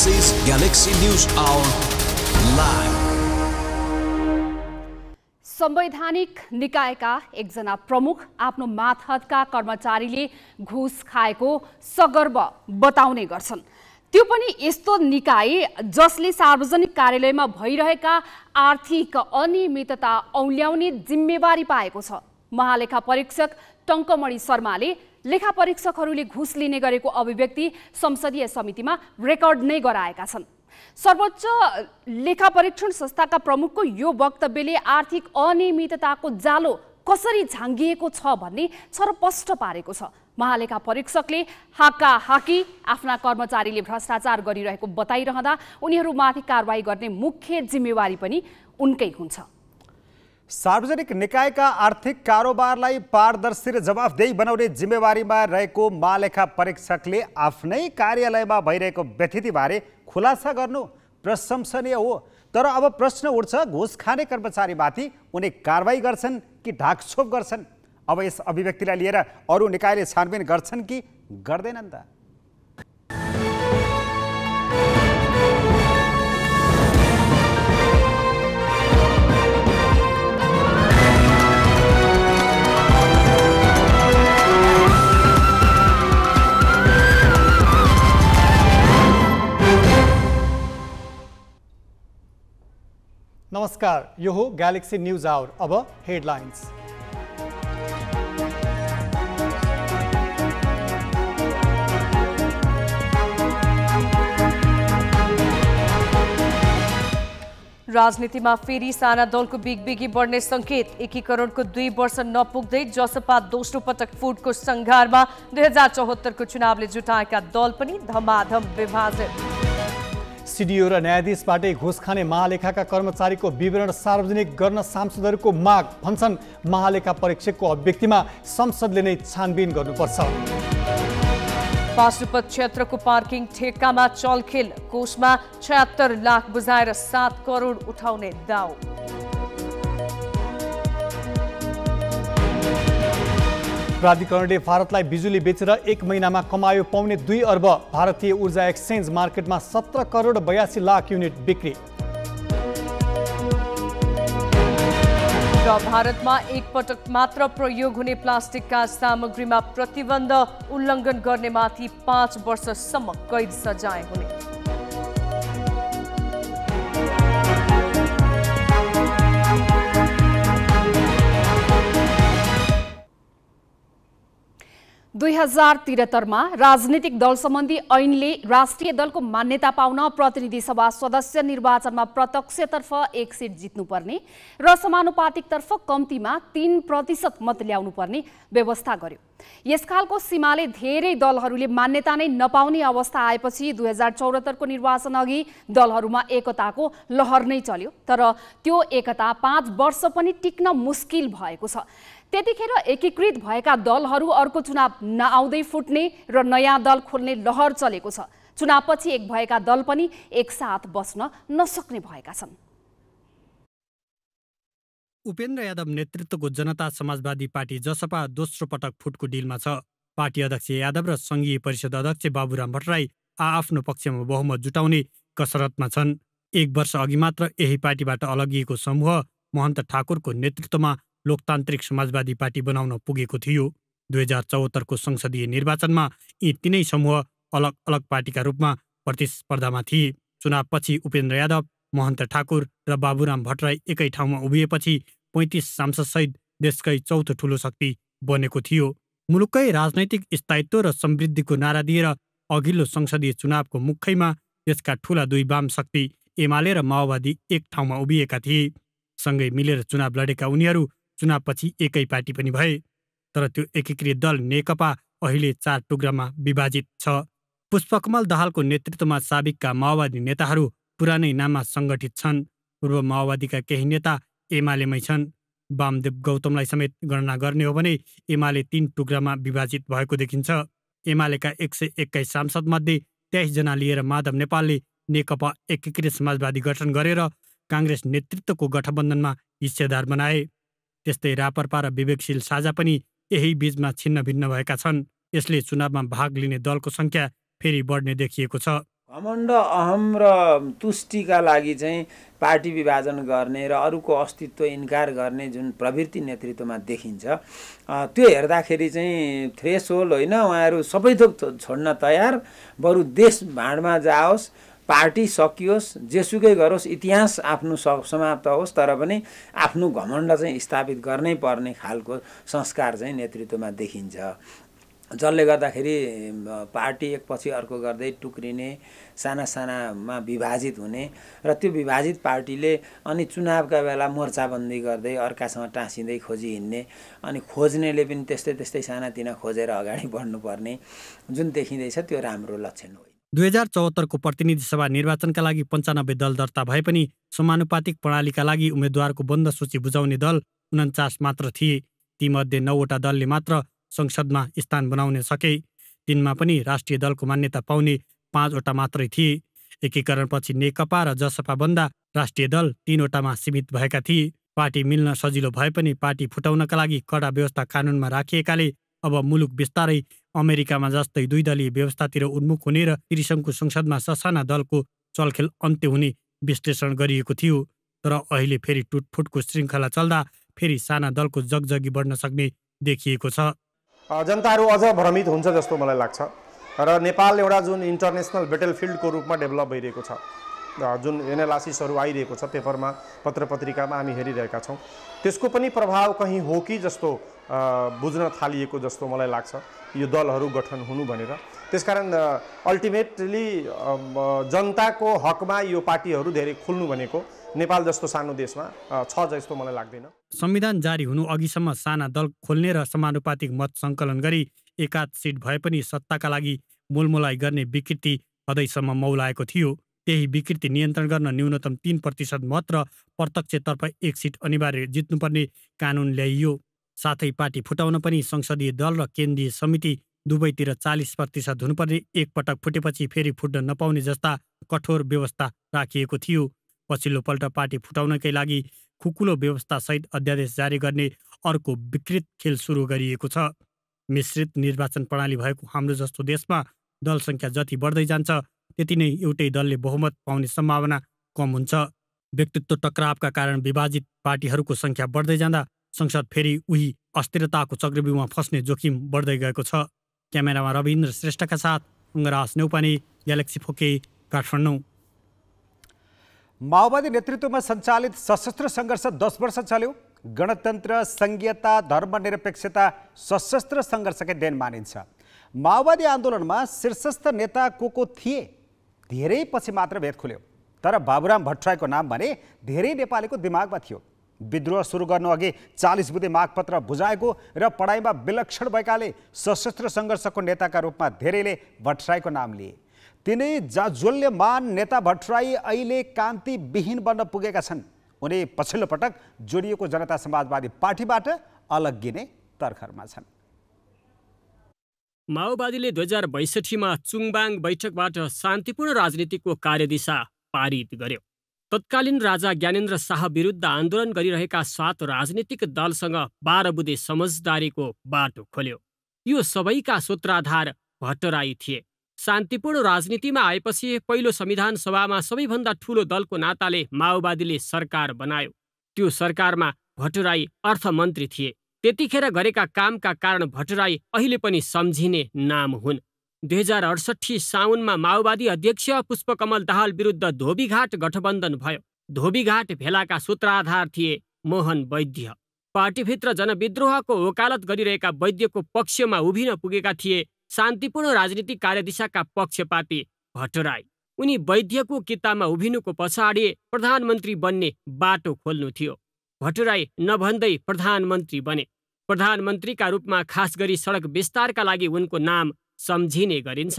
This is Galaxy News Hour live. संवैधानिक निकायका एकजना प्रमुख आफ्नो माथहतका कर्मचारीले घुस खाएको सगर्व बताउने गर्छन् त्यो पनि यस्तो निकाय जसले सार्वजनिक कार्यालयमा भइरहेका आर्थिक अनियमितता औल्याउने जिम्मेवारी पाएको छ महालेखा परीक्षक टङ्कमणि शर्माले लेखा परीक्षकहरूले घुस लिने गरेको अभिव्यक्ति संसदीय समितिमा रेकर्ड नै गराएका छन् सर्वोच्च लेखा परीक्षण संस्थाका प्रमुखको यो वक्तव्यले आर्थिक अनियमितताको जालो कसरी झाङ्गिएको छ भन्ने छरपष्ट पारेको छ महालेखा परीक्षकले हाका हाकी आफ्ना कर्मचारीले भ्रष्टाचार गरिरहेको बताइरहँदा उनीहरूमाथि कारवाही गर्ने मुख्य जिम्मेवारी पनि उनकै हुन्छ सार्वजनिक निकायका आर्थिक कारोबारलाई पारदर्शी र जवाफदेही बनाउने जिम्मेवारीमा रहेको महालेखा परीक्षकले आफ्नै कार्यालयमा भइरहेको व्यतिथिबारे खुलासा गर्नु प्रशंसनीय हो तर अब प्रश्न उठ्छ घुस खाने कर्मचारीमाथि उनी कारवाही गर्छन् कि ढाकछोप गर्छन् अब यस अभिव्यक्तिलाई लिएर अरू निकायले छानबिन गर्छन् कि गर्दैनन् त नमस्कार यो हो गैलेक्सी न्यूज आवर अब हेडलाइंस राजनीति में फेरी साना दल दलको बिगबिगी बढ़ने संकेत एकीकरण को दुई वर्ष नपुग्दै जसपा दोसों पटक फूट को संघार में दुई हजार चौहत्तर को चुनाव ने जुटाया दल पनि धमाधम विभाजित सिडिओ र न्यायाधीशबाटै घुस खाने महालेखाका कर्मचारीको विवरण सार्वजनिक गर्न सांसदहरूको माग भन्छन् महालेखा परीक्षकको अभिव्यक्तिमा संसदले नै छानबिन गर्नुपर्छ पाशुपत क्षेत्रको पार्किङ ठेक्कामा चलखेल कोषमा छ्यात्तर लाख बुझाएर सात करोड उठाउने दाउ प्राधिकरणले भारतलाई बिजुली बेचेर एक महिनामा कमायो पाउने दुई अर्ब भारतीय ऊर्जा एक्सचेन्ज मार्केटमा सत्र करोड बयासी लाख युनिट बिक्री र भारतमा एकपटक मात्र प्रयोग हुने प्लास्टिकका सामग्रीमा प्रतिबन्ध उल्लङ्घन गर्नेमाथि पाँच वर्षसम्म कैद सजाय हुने दुई हजार त्रिहत्तरमा राजनीतिक दल सम्बन्धी ऐनले राष्ट्रिय दलको मान्यता पाउन प्रतिनिधि सभा सदस्य निर्वाचनमा प्रत्यक्षतर्फ एक सिट जित्नुपर्ने र समानुपातिकतर्फ कम्तीमा तीन प्रतिशत मत ल्याउनुपर्ने व्यवस्था गर्यो यस खालको सीमाले धेरै दलहरूले मान्यता नै नपाउने अवस्था आएपछि दुई हजार चौहत्तरको निर्वाचन अघि दलहरूमा एकताको लहर नै चल्यो तर त्यो एकता पाँच वर्ष पनि टिक्न मुस्किल भएको छ त्यतिखेर एकीकृत भएका दलहरू अर्को चुनाव नआउँदै फुट्ने र नयाँ दल खोल्ने लहर चलेको छ चुनावपछि एक भएका दल पनि एकसाथ बस्न नसक्ने भएका छन् उपेन्द्र यादव नेतृत्वको जनता समाजवादी पार्टी जसपा दोस्रो पटक फुटको डिलमा छ पार्टी अध्यक्ष यादव र सङ्घीय परिषद अध्यक्ष बाबुराम भट्टराई आआफ्नो पक्षमा बहुमत जुटाउने कसरतमा छन् एक वर्ष अघि मात्र यही पार्टीबाट अलगिएको समूह महन्त ठाकुरको नेतृत्वमा लोकतान्त्रिक समाजवादी पार्टी बनाउन पुगेको थियो दुई हजार चौहत्तरको संसदीय निर्वाचनमा यी तिनै समूह अलग अलग पार्टीका रूपमा प्रतिस्पर्धामा थिए चुनावपछि उपेन्द्र यादव महन्त ठाकुर र बाबुराम भट्टराई एकै ठाउँमा उभिएपछि पैँतिस सांसदसहित देशकै चौथो ठूलो शक्ति बनेको थियो मुलुककै राजनैतिक स्थायित्व र समृद्धिको नारा दिएर अघिल्लो संसदीय चुनावको मुखैमा देशका ठुला दुई वाम शक्ति एमाले र माओवादी एक ठाउँमा उभिएका थिए सँगै मिलेर चुनाव लडेका उनीहरू चुनावपछि एकै पार्टी पनि भए तर त्यो एकीकृत दल नेकपा अहिले चार टुक्रामा विभाजित छ पुष्पकमल दाहालको नेतृत्वमा साबिकका माओवादी नेताहरू पुरानै नाममा सङ्गठित छन् पूर्व माओवादीका केही नेता एमालेमै छन् वामदेव गौतमलाई समेत गणना गर्ने हो भने एमाले तीन टुक्रामा विभाजित भएको देखिन्छ एमालेका एक सय एक्काइस सांसदमध्ये तेइसजना लिएर माधव नेपालले नेकपा एकीकृत समाजवादी गठन गरेर काङ्ग्रेस नेतृत्वको गठबन्धनमा हिस्सेदार बनाए त्यस्तै रापरपा र विवेकशील साझा पनि यही बीचमा छिन्नभिन्न भएका छन् यसले चुनावमा भाग लिने दलको सङ्ख्या फेरि बढ्ने देखिएको छ घमण्ड अहम र तुष्टिका लागि चाहिँ पार्टी विभाजन गर्ने र अरूको अस्तित्व इन्कार गर्ने जुन प्रवृत्ति नेतृत्वमा देखिन्छ त्यो हेर्दाखेरि चाहिँ थ्रेस होल होइन उहाँहरू सबै थोक छोड्न तयार बरु देश भाँडमा जाओस् पार्टी सकियोस् जेसुकै गरोस् इतिहास आफ्नो स समाप्त होस् तर पनि आफ्नो घमण्ड चाहिँ स्थापित गर्नै पर्ने खालको संस्कार चाहिँ नेतृत्वमा देखिन्छ जसले गर्दाखेरि पार्टी एकपछि अर्को गर्दै टुक्रिने साना सानामा विभाजित हुने र त्यो विभाजित पार्टीले अनि चुनावका बेला मोर्चाबन्दी गर्दै अर्कासँग टाँसिँदै खोजी हिँड्ने अनि खोज्नेले पनि त्यस्तै त्यस्तै सानातिना खोजेर अगाडि बढ्नुपर्ने जुन देखिँदैछ त्यो राम्रो लक्षण हो दुई हजार चौहत्तरको प्रतिनिधि सभा निर्वाचनका लागि पन्चानब्बे दल दर्ता भए पनि समानुपातिक प्रणालीका लागि उम्मेद्वारको बन्द सूची बुझाउने दल उन्चास मात्र थिए तीमध्ये नौवटा दलले मात्र संसदमा स्थान बनाउन सके तिनमा पनि राष्ट्रिय दलको मान्यता पाउने पाँचवटा मात्रै थिए एकीकरणपछि नेकपा र जसपा बन्दा राष्ट्रिय दल तीनवटामा सीमित भएका थिए पार्टी मिल्न सजिलो भए पनि पार्टी फुटाउनका लागि कडा व्यवस्था कानुनमा राखिएकाले अब मुलुक बिस्तारै अमेरिकामा जस्तै दुई दलीय व्यवस्थातिर उन्मुख हुने र त्रिसङ्घको संसदमा ससाना दलको चलखेल अन्त्य हुने विश्लेषण गरिएको थियो तर अहिले फेरि टुटफुटको श्रृङ्खला चल्दा फेरि साना दलको जगजगी बढ्न सक्ने देखिएको छ जनताहरू अझ भ्रमित हुन्छ जस्तो मलाई लाग्छ र नेपाल एउटा जुन इन्टरनेसनल बेटल फिल्डको रूपमा डेभलप भइरहेको छ जुन एनालासिसहरू आइरहेको छ पेपरमा पत्र पत्रिकामा हामी हेरिरहेका छौँ त्यसको पनि प्रभाव कहीँ हो कि जस्तो बुझ्न थालिएको जस्तो मलाई लाग्छ यो दलहरू गठन हुनु भनेर त्यसकारण अल्टिमेटली जनताको हकमा यो पार्टीहरू धेरै खुल्नु भनेको नेपाल जस्तो सानो देशमा छ जस्तो मलाई लाग्दैन संविधान जारी हुनु अघिसम्म साना दल खोल्ने र समानुपातिक मत सङ्कलन गरी एकाध सिट भए पनि सत्ताका लागि मोलमोलाई गर्ने विकृति अधैसम्म मौलाएको थियो त्यही विकृति नियन्त्रण गर्न न्यूनतम तिन प्रतिशत मत र प्रत्यक्षतर्फ एक सिट अनिवार्य जित्नुपर्ने कानुन ल्याइयो साथै पार्टी फुटाउन पनि संसदीय दल र केन्द्रीय समिति दुवैतिर चालिस प्रतिशत हुनुपर्ने एकपटक फुटेपछि फेरि फुट्न नपाउने जस्ता कठोर व्यवस्था राखिएको थियो पछिल्लोपल्ट पार्टी फुटाउनकै लागि खुकुलो व्यवस्थासहित अध्यादेश जारी गर्ने अर्को विकृत खेल सुरु गरिएको छ मिश्रित निर्वाचन प्रणाली भएको हाम्रो जस्तो देशमा दल सङ्ख्या जति बढ्दै जान्छ यति नै एउटै दलले बहुमत पाउने सम्भावना कम हुन्छ व्यक्तित्व टक्रावका कारण विभाजित पार्टीहरूको सङ्ख्या बढ्दै जाँदा संसद फेरि उही अस्थिरताको चक्रव्यूहमा फस्ने जोखिम बढ्दै गएको छ क्यामेरामा रविन्द्र श्रेष्ठका साथ अङ्गराज नेउपानी ग्यालेक्सी फोके काठमाडौँ माओवादी नेतृत्वमा सञ्चालित सशस्त्र सङ्घर्ष दस वर्ष चल्यो गणतन्त्र सङ्घीयता धर्मनिरपेक्षता सशस्त्र सङ्घर्षकै देन मानिन्छ माओवादी आन्दोलनमा शीर्षस्थ नेता को को थिए धेरै पछि मात्र भेद खुल्यो तर बाबुराम भट्टराईको नाम भने धेरै नेपालीको दिमागमा थियो विद्रोह सुरु गर्नु अघि चालिस बुधे मागपत्र बुझाएको र पढाइमा विलक्षण भएकाले सशस्त्र सङ्घर्षको नेताका रूपमा धेरैले भट्टराईको नाम लिए तिनै जाज्वल्यमान नेता भट्टराई अहिले कान्तिविहीन बन्न पुगेका छन् उनी पछिल्लो पटक जोडिएको जनता समाजवादी पार्टीबाट अलग्गिने तर्खरमा छन् माओवादीले दुई हजार बैसठीमा चुङबाङ बैठकबाट शान्तिपूर्ण राजनीतिको कार्यदिशा पारित गर्यो तत्कालीन राजा ज्ञानेन्द्र शाह विरुद्ध आन्दोलन गरिरहेका सात राजनीतिक दलसँग बाह्र बुधे समझदारीको बाटो खोल्यो यो सबैका सूत्राधार भट्टराई थिए शान्तिपूर्ण राजनीतिमा आएपछि पहिलो संविधान सभामा सबैभन्दा ठूलो दलको नाताले माओवादीले सरकार बनायो त्यो सरकारमा भट्टराई अर्थमन्त्री थिए त्यतिखेर गरेका कामका कारण भट्टराई अहिले पनि सम्झिने नाम हुन् दुई हजार अडसट्ठी साउनमा माओवादी अध्यक्ष पुष्पकमल दाहाल विरुद्ध धोबीघाट गठबन्धन भयो धोबीघाट भेलाका सूत्राधार थिए मोहन वैद्य पार्टीभित्र जनविद्रोहको वकालत गरिरहेका वैद्यको पक्षमा उभिन पुगेका थिए शान्तिपूर्ण राजनीतिक कार्यदिशाका पक्षपाती भट्टराई उनी वैद्यको कितामा उभिनुको पछाडि प्रधानमन्त्री बन्ने बाटो खोल्नु थियो भट्टराई नभन्दै प्रधानमन्त्री बने प्रधानमन्त्रीका रूपमा खास गरी सडक विस्तारका लागि उनको नाम सम्झिने गरिन्छ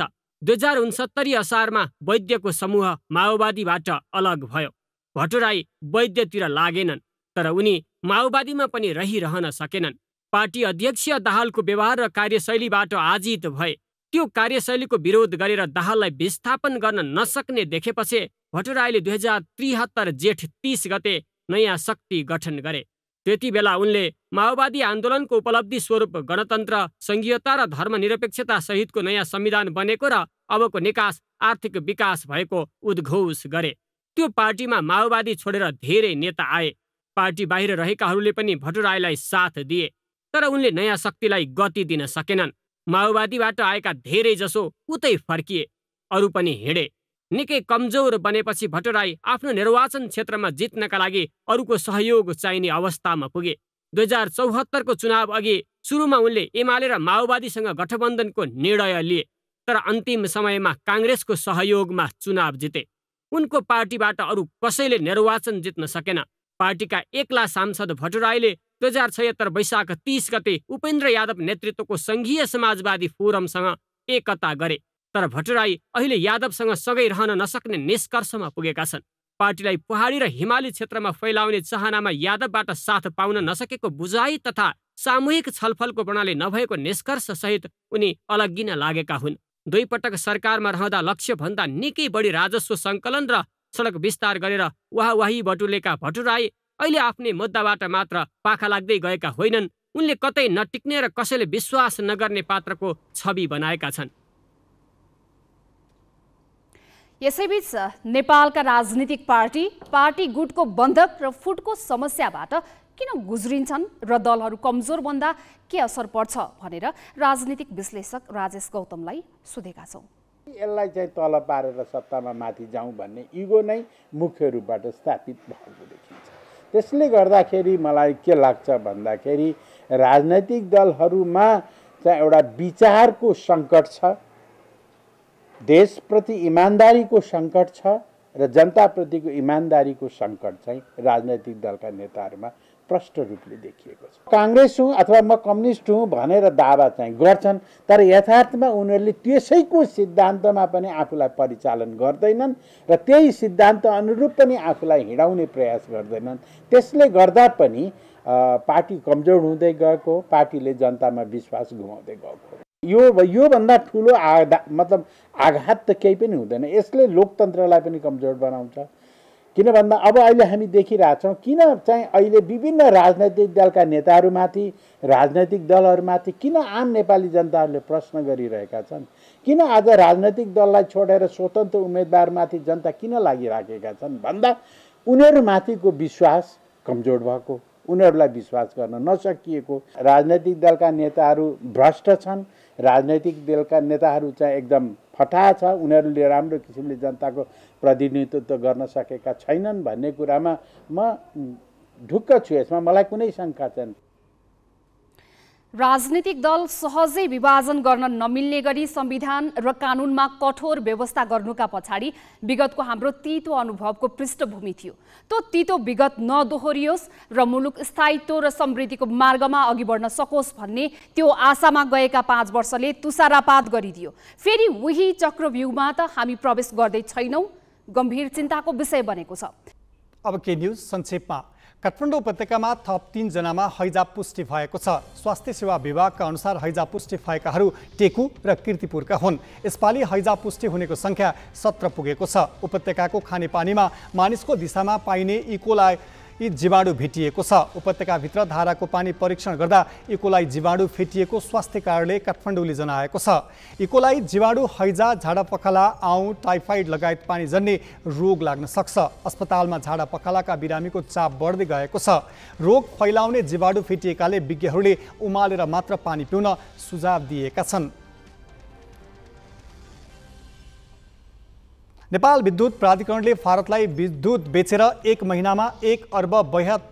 दुई हजार उन्सत्तरी असारमा वैद्यको समूह माओवादीबाट अलग भयो भट्टराई वैद्यतिर लागेनन् तर उनी माओवादीमा पनि रहिरहन सकेनन् पार्टी अध्यक्ष दाहालको व्यवहार र कार्यशैलीबाट आजित भए त्यो कार्यशैलीको विरोध गरेर दाहाललाई विस्थापन गर्न नसक्ने देखेपछि भट्टराईले दुई हजार त्रिहत्तर जेठ तिस गते नयाँ शक्ति गठन गरे त्यति बेला उनले माओवादी आन्दोलनको उपलब्धि स्वरूप गणतन्त्र सङ्घीयता र धर्मनिरपेक्षता सहितको नयाँ संविधान बनेको र अबको निकास आर्थिक विकास भएको उद्घोष गरे त्यो पार्टीमा माओवादी छोडेर धेरै नेता आए पार्टी बाहिर रहेकाहरूले पनि भट्टराईलाई साथ दिए तर उनले नयाँ शक्तिलाई गति दिन सकेनन् माओवादीबाट आएका धेरै जसो उतै फर्किए अरू पनि हिँडे निकै कमजोर बनेपछि भट्टराई आफ्नो निर्वाचन क्षेत्रमा जित्नका लागि अरूको सहयोग चाहिने अवस्थामा पुगे दुई हजार चौहत्तरको चुनाव अघि सुरुमा उनले एमाले र माओवादीसँग गठबन्धनको निर्णय लिए तर अन्तिम समयमा काङ्ग्रेसको सहयोगमा चुनाव जिते उनको पार्टीबाट अरू कसैले निर्वाचन जित्न सकेन पार्टीका एक्ला सांसद भट्टराईले दुई हजार छयत्तर वैशाख तिस गते उपेन्द्र यादव नेतृत्वको सङ्घीय समाजवादी फोरमसँग एकता गरे तर भट्टराई अहिले यादवसँग सँगै रहन नसक्ने निष्कर्षमा पुगेका छन् पार्टीलाई पहाडी र हिमाली क्षेत्रमा फैलाउने चाहनामा यादवबाट साथ पाउन नसकेको बुझाइ तथा सामूहिक छलफलको प्रणाली नभएको निष्कर्षसहित उनी अलग्गिन लागेका हुन् दुईपटक सरकारमा रहँदा लक्ष्यभन्दा निकै बढी राजस्व सङ्कलन र सडक विस्तार गरेर वाहवाही बटुलेका भटुराई अहिले आफ्नै मुद्दाबाट मात्र पाखा लाग्दै गएका होइनन् उनले कतै नटिक्ने र कसैले विश्वास नगर्ने पात्रको छवि बनाएका छन् यसैबीच नेपालका राजनीतिक पार्टी पार्टी गुटको बन्धक र फुटको समस्याबाट किन गुज्रिन्छन् र दलहरू कमजोर बन्दा के असर पर्छ भनेर राजनीतिक विश्लेषक राजेश गौतमलाई सोधेका छौँ यसलाई चाहिँ तल पारेर सत्तामा माथि जाउँ भन्ने इगो नै मुख्य रूपबाट स्थापित भएको देखिन्छ त्यसले गर्दाखेरि मलाई के लाग्छ भन्दाखेरि राजनैतिक दलहरूमा चाहिँ एउटा विचारको सङ्कट छ देशप्रति इमान्दारीको सङ्कट छ र जनताप्रतिको इमान्दारीको सङ्कट चाहिँ राजनैतिक दलका नेताहरूमा प्रष्ट रूपले देखिएको छ काङ्ग्रेस हुँ अथवा म कम्युनिस्ट हुँ भनेर दावा चाहिँ गर्छन् तर यथार्थमा उनीहरूले त्यसैको सिद्धान्तमा पनि आफूलाई परिचालन गर्दैनन् र त्यही सिद्धान्त अनुरूप पनि आफूलाई हिँडाउने प्रयास गर्दैनन् त्यसले गर्दा पनि पार्टी कमजोर हुँदै गएको पार्टीले जनतामा विश्वास गुमाउँदै गएको यो योभन्दा ठुलो आधा मतलब आघात त केही पनि हुँदैन यसले लोकतन्त्रलाई पनि कमजोर बनाउँछ किन भन्दा अब अहिले हामी देखिरहेछौँ किन चाहिँ अहिले विभिन्न राजनैतिक दलका नेताहरूमाथि राजनैतिक दलहरूमाथि किन आम नेपाली जनताहरूले प्रश्न गरिरहेका छन् किन आज राजनैतिक दललाई छोडेर स्वतन्त्र उम्मेदवारमाथि जनता किन लागिराखेका छन् भन्दा उनीहरूमाथिको विश्वास कमजोर भएको उनीहरूलाई विश्वास गर्न नसकिएको राजनैतिक दलका नेताहरू भ्रष्ट छन् राजनैतिक दलका नेताहरू चाहिँ एकदम फटा छ उनीहरूले राम्रो किसिमले जनताको प्रतिनिधित्व गर्न सकेका छैनन् भन्ने कुरामा म ढुक्क छु यसमा मलाई कुनै शङ्का छैन राजनीतिक दल सहजै विभाजन गर्न नमिल्ने गरी संविधान र कानुनमा कठोर व्यवस्था गर्नुका पछाडि विगतको हाम्रो तितो अनुभवको पृष्ठभूमि थियो त्यो तितो विगत नदोहोरियोस् र मुलुक स्थायित्व र समृद्धिको मार्गमा अघि बढ्न सकोस् भन्ने त्यो आशामा गएका पाँच वर्षले तुसारापात गरिदियो फेरि उही चक्रव्यूहमा त हामी प्रवेश गर्दै छैनौँ गम्भीर चिन्ताको विषय बनेको छ अब के न्युज संक्षेपमा काठमाडौँ उपत्यकामा थप तिनजनामा हैजा पुष्टि भएको छ स्वास्थ्य सेवा विभागका अनुसार हैजा पुष्टि भएकाहरू टेकु र किर्तिपुरका हुन् यसपालि हैजा पुष्टि हुनेको सङ्ख्या सत्र पुगेको छ उपत्यकाको खानेपानीमा मानिसको दिशामा पाइने इकोलाई e. यी जीवाणु भेटिएको छ उपत्यकाभित्र धाराको पानी परीक्षण गर्दा इकोलाई जीवाणु भेटिएको स्वास्थ्य कार्यालय काठमाडौँले जनाएको छ इकोलाई जीवाणु हैजा झाडा पखाला आउँ टाइफाइड लगायत पानी जन्ने रोग लाग्न सक्छ अस्पतालमा झाडा पखालाका बिरामीको चाप बढ्दै गएको छ रोग फैलाउने जीवाणु फेटिएकाले विज्ञहरूले उमालेर मात्र पानी पिउन सुझाव दिएका छन् नेपाल विद्युत प्राधिकरण ने भारतलाई विद्युत बेचे एक महीना में एक अर्ब बहत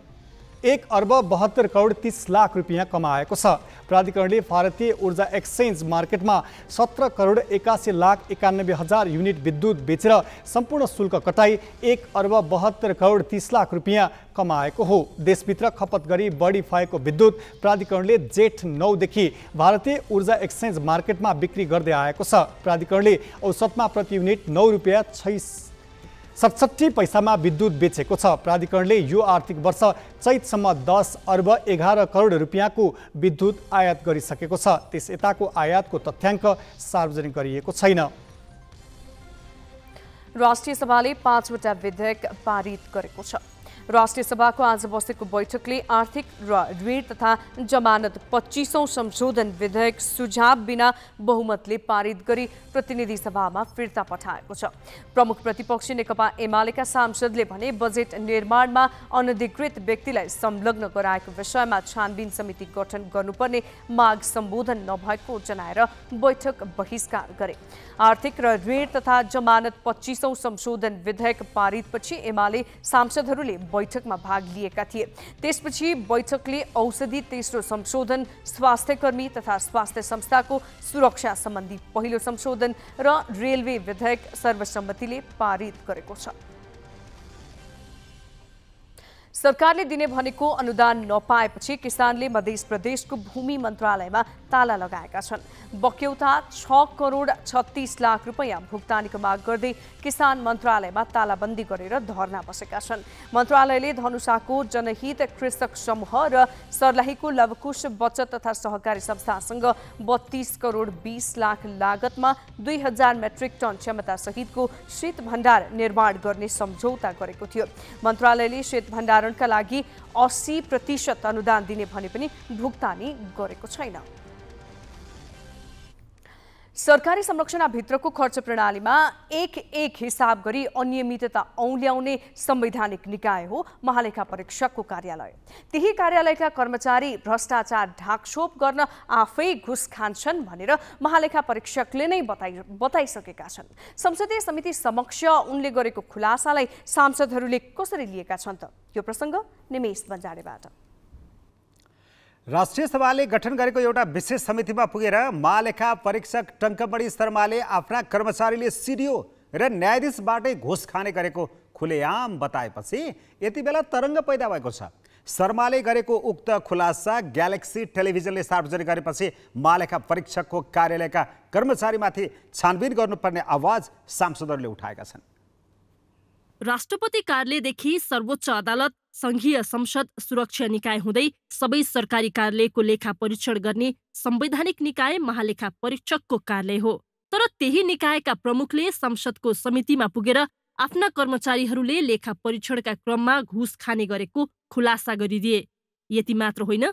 एक अर्ब बहत्तर करोड तीस लाख रुपया कमाएको छ प्राधिकरणले भारतीय ऊर्जा एक्सचेन्ज मार्केटमा सत्र करोड एकासी लाख एक्नबे हजार यूनिट विद्युत बेचेर सम्पूर्ण शुल्क कटाई एक अर्ब बहत्तर करोड तीस लाख रुपया कमा हो देशभित्र खपत गरी बढी भएको विद्युत प्राधिकरणले जेठ नौदि भारतीय ऊर्जा मार्केट में बिक्री गर्दै आएको छ औसत में प्रति यूनिट नौ रुपया छैस सतसट्ठी पैसामा विद्युत बेचेको छ प्राधिकरणले यो आर्थिक वर्ष चैतसम्म दस अर्ब एघार करोड रुपियाँको विद्युत आयात गरिसकेको छ त्यस यताको आयातको तथ्याङ्क सार्वजनिक गरिएको छैन राष्ट्रिय सभाले पाँचवटा विधेयक पारित गरेको छ राष्ट्रिय सभाको आज बसेको बैठकले आर्थिक र ऋण तथा जमानत पच्चिसौँ संशोधन विधेयक सुझाव बिना बहुमतले पारित गरी प्रतिनिधि सभामा फिर्ता पठाएको छ प्रमुख प्रतिपक्षी नेकपा एमालेका सांसदले भने बजेट निर्माणमा अनधिकृत व्यक्तिलाई संलग्न गराएको विषयमा छानबिन समिति गठन गर्नुपर्ने माग सम्बोधन नभएको जनाएर बैठक बहिष्कार गरे आर्थिक र ऋण तथा जमानत पच्चिसौँ संशोधन विधेयक पारितपछि एमाले सांसदहरूले बैठक में भाग लिया थे बैठक ने औषधी तेसरो संशोधन स्वास्थ्यकर्मी तथा स्वास्थ्य संस्था को सुरक्षा संबंधी पहले संशोधन रेलवे विधेयक सर्वसम्मति पारित कर सरकारले दिने भनेको अनुदान नपाएपछि किसानले मध्य प्रदेशको भूमि मन्त्रालयमा ताला लगाएका छन् बक्यौता छ करोड छत्तिस लाख रुपियाँ भुक्तानीको माग गर्दै किसान मन्त्रालयमा तालाबन्दी गरेर धरना बसेका छन् मन्त्रालयले धनुषाको जनहित कृषक समूह र सर्लाहीको लवकुश बचत तथा सहकारी संस्थासँग बत्तीस करोड बिस लाख लागतमा दुई हजार मेट्रिक टन क्षमतासहितको शीत भण्डार निर्माण गर्ने सम्झौता गरेको थियो मन्त्रालयले शीत भण्डार निर्माणका लागि असी प्रतिशत अनुदान दिने भने पनि भुक्तानी गरेको छैन सरकारी संरक्षणभित्रको खर्च प्रणालीमा एक एक हिसाब गरी अनियमितता औल्याउने संवैधानिक निकाय हो महालेखा परीक्षकको कार्यालय त्यही कार्यालयका कर्मचारी भ्रष्टाचार ढाकछोप गर्न आफै घुस खान्छन् भनेर महालेखा परीक्षकले नै बताइ बताइसकेका छन् संसदीय समिति समक्ष उनले गरेको खुलासालाई सांसदहरूले कसरी लिएका छन् त यो प्रसङ्ग निमेश बन्जाडेबाट राष्ट्रिय सभाले गठन गरेको एउटा विशेष समितिमा पुगेर महालेखा परीक्षक टङ्कमणि शर्माले आफ्ना कर्मचारीले सिडिओ र न्यायाधीशबाटै घुस खाने गरेको खुलेआम बताएपछि यति बेला तरङ्ग पैदा भएको छ शर्माले गरेको उक्त खुलासा ग्यालेक्सी टेलिभिजनले सार्वजनिक गरेपछि महालेखा परीक्षकको कार्यालयका कर्मचारीमाथि छानबिन गर्नुपर्ने आवाज सांसदहरूले उठाएका छन् राष्ट्रपति कार्यालयदेखि सर्वोच्च अदालत संघीय संसद सुरक्षा निकाय हुँदै सबै सरकारी कार्यालयको लेखा परीक्षण गर्ने संवैधानिक निकाय महालेखा परीक्षकको कार्यालय हो तर त्यही निकायका प्रमुखले संसदको समितिमा पुगेर आफ्ना कर्मचारीहरूले लेखा परीक्षणका क्रममा घुस खाने गरेको खुलासा गरिदिए यति मात्र होइन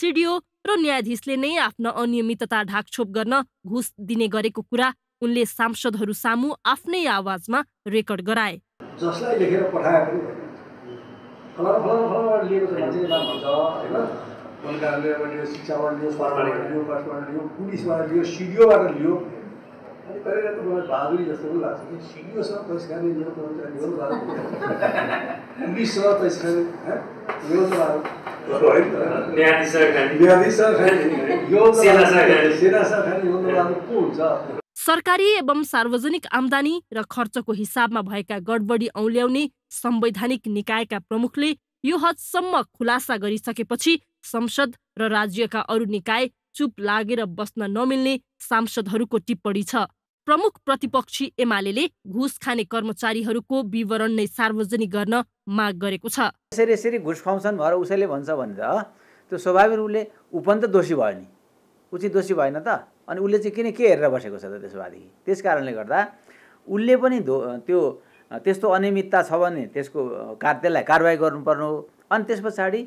सिडिओ र न्यायाधीशले नै आफ्ना अनियमितता ढाकछोप गर्न घुस दिने गरेको कुरा उनले सांसदहरू सामु आफ्नै आवाजमा रेकर्ड गराए जसलाई लेखेर पठाए पनि होइन फलाना फलाना फलाना लिएको छ मान्छेको नाम भन्छ होइन बलकारले लियो शिक्षाबाट लियो सरकारबाट लियो कसबाट लियो पुलिसबाट लियो सिडिओबाट लियो अनि कहिले त मलाई बहादुरी जस्तो पनि लाग्छ कि सिडिओसँग तस्करी लियो त लियो पुलिससँग तस्करी मेरो त न्यायाधीश सेनासँग खाने यो त को हुन्छ सरकारी एवं सार्वजनिक आमदानी र खर्चको हिसाबमा भएका गडबडी औल्याउने संवैधानिक निकायका प्रमुखले यो हदसम्म खुलासा गरिसकेपछि संसद र राज्यका अरू निकाय चुप लागेर बस्न नमिल्ने सांसदहरूको टिप्पणी छ प्रमुख प्रतिपक्षी एमाले घुस खाने कर्मचारीहरूको विवरण नै सार्वजनिक गर्न माग गरेको छ यसरी यसरी घुस खुवाउँछन् भएर उसैले भन्छ भनेर त्यो स्वाभाविक रूपले उप दोषी भयो नि उचित दोषी भएन त अनि उसले चाहिँ किन के हेरेर बसेको छ त त्यसोभएदेखि त्यस कारणले गर्दा उसले पनि धो त्यो त्यस्तो अनियमितता छ भने त्यसको कार त्यसलाई कारवाही गर्नुपर्ने हो अनि त्यस पछाडि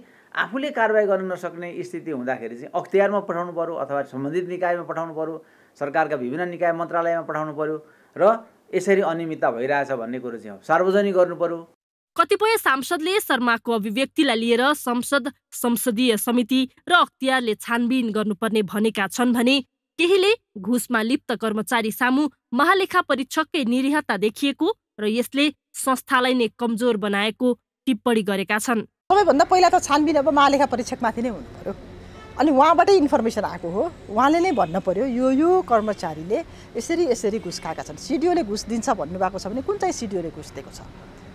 आफूले कारवाही गर्न नसक्ने स्थिति हुँदाखेरि चाहिँ अख्तियारमा पठाउनु पऱ्यो अथवा सम्बन्धित निकायमा पठाउनु पऱ्यो सरकारका विभिन्न निकाय मन्त्रालयमा पठाउनु पऱ्यो र यसरी अनियमितता भइरहेछ भन्ने कुरो चाहिँ सार्वजनिक सार्वजनिक गर्नुपऱ्यो कतिपय सांसदले शर्माको अभिव्यक्तिलाई लिएर संसद संसदीय समिति र अख्तियारले छानबिन गर्नुपर्ने भनेका छन् भने केहीले घुसमा लिप्त कर्मचारी सामु महालेखा परीक्षककै निरीहता देखिएको र यसले संस्थालाई नै कमजोर बनाएको टिप्पणी गरेका छन् सबैभन्दा पहिला त छानबिन अब महालेखा परीक्षकमाथि नै हुनु पर्यो अनि उहाँबाटै इन्फर्मेसन आएको हो उहाँले नै भन्नु पर्यो यो यो कर्मचारीले यसरी यसरी घुस खाएका छन् सिडिओले घुस दिन्छ भन्नुभएको छ भने कुन चाहिँ सिडिओले घुस दिएको छ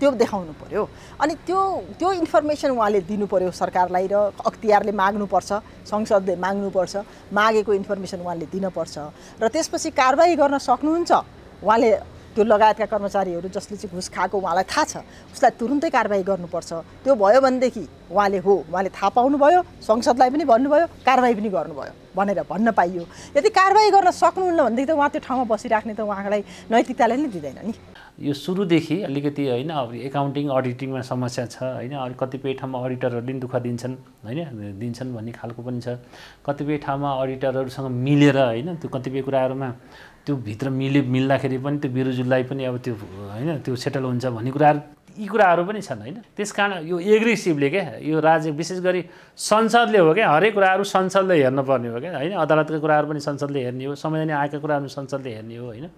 त्यो देखाउनु पऱ्यो अनि त्यो त्यो इन्फर्मेसन उहाँले दिनु पऱ्यो सरकारलाई र अख्तियारले माग्नुपर्छ संसदले माग्नुपर्छ मागेको इन्फर्मेसन उहाँले दिनपर्छ र त्यसपछि कारवाही गर्न सक्नुहुन्छ उहाँले त्यो लगायतका कर्मचारीहरू जसले चाहिँ घुस खाएको उहाँलाई थाहा छ उसलाई तुरुन्तै कारवाही गर्नुपर्छ त्यो भयो भनेदेखि उहाँले हो उहाँले थाहा पाउनुभयो संसदलाई पनि भन्नुभयो कारवाही पनि गर्नुभयो भनेर भन्न पाइयो यदि कारवाही गर्न सक्नुहुन्न भनेदेखि त उहाँ त्यो ठाउँमा बसिराख्ने त उहाँलाई नैतिकताले नै दिँदैन नि यो सुरुदेखि अलिकति होइन एकाउन्टिङ अडिटिङमा समस्या छ होइन अरू कतिपय ठाउँमा अडिटरहरूले पनि दुःख दिन्छन् होइन दिन्छन् भन्ने खालको पनि छ कतिपय ठाउँमा अडिटरहरूसँग मिलेर होइन त्यो कतिपय कुराहरूमा त्यो भित्र मिले मिल्दाखेरि पनि त्यो बिरुजुलाई पनि अब त्यो होइन त्यो सेटल हुन्छ भन्ने कुराहरू यी कुराहरू पनि छन् होइन त्यस कारण यो एग्रेसिभले क्या यो राज्य विशेष गरी संसदले हो क्या हरेक कुराहरू संसदले हेर्नुपर्ने हो क्या होइन अदालतका कुराहरू पनि संसदले हेर्ने हो संवैधानिक आएका कुराहरू संसदले हेर्ने हो होइन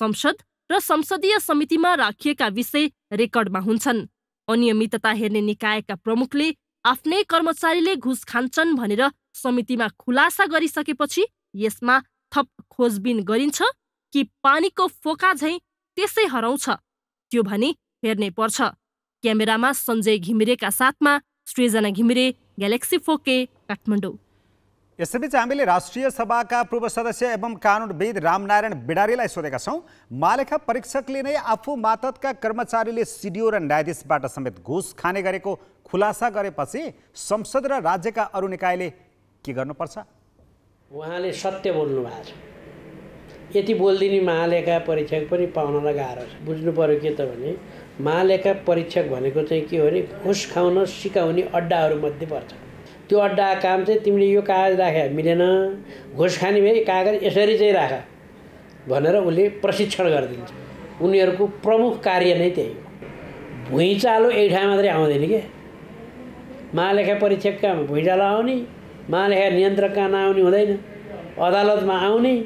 संसद र संसदीय समितिमा राखिएका विषय रेकर्डमा हुन्छन् अनियमितता हेर्ने निकायका प्रमुखले आफ्नै कर्मचारीले घुस खान्छन् भनेर समितिमा खुलासा गरिसकेपछि यसमा थप खोजबिन गरिन्छ कि पानीको फोका झैँ त्यसै हराउँछ त्यो भनी हेर्नै पर्छ क्यामेरामा सञ्जय घिमिरेका साथमा सृजना घिमिरे ग्यालेक्सी फोके काठमाडौँ यसैबीच हामीले राष्ट्रिय सभाका पूर्व सदस्य एवं कानुनविद रामनारायण बिडारीलाई सोधेका छौँ मालेखा परीक्षकले नै आफू मातहतका कर्मचारीले सिडिओ र न्यायाधीशबाट समेत घुस खाने गरेको खुलासा गरेपछि संसद र राज्यका अरू निकायले के गर्नुपर्छ उहाँले सत्य बोल्नु भएको छ यति बोलिदिने महालेखा परीक्षक पनि पाउनलाई गाह्रो छ बुझ्नु पऱ्यो के त भने महालेखा परीक्षक भनेको चाहिँ के हो भने घुस खुवाउन सिकाउने अड्डाहरूमध्ये पर्छ त्यो अड्डा काम चाहिँ तिमीले यो कागज राख्या मिलेन घुस खाने भए कागज यसरी चाहिँ राख भनेर उसले प्रशिक्षण गरिदिन्छ उनीहरूको प्रमुख कार्य नै त्यही हो भुइँचालो एक ठाउँ मात्रै आउँदैन के महालेखा काम भुइँचालो आउने महालेखा नियन्त्रक कहाँ नआउने हुँदैन अदालतमा आउने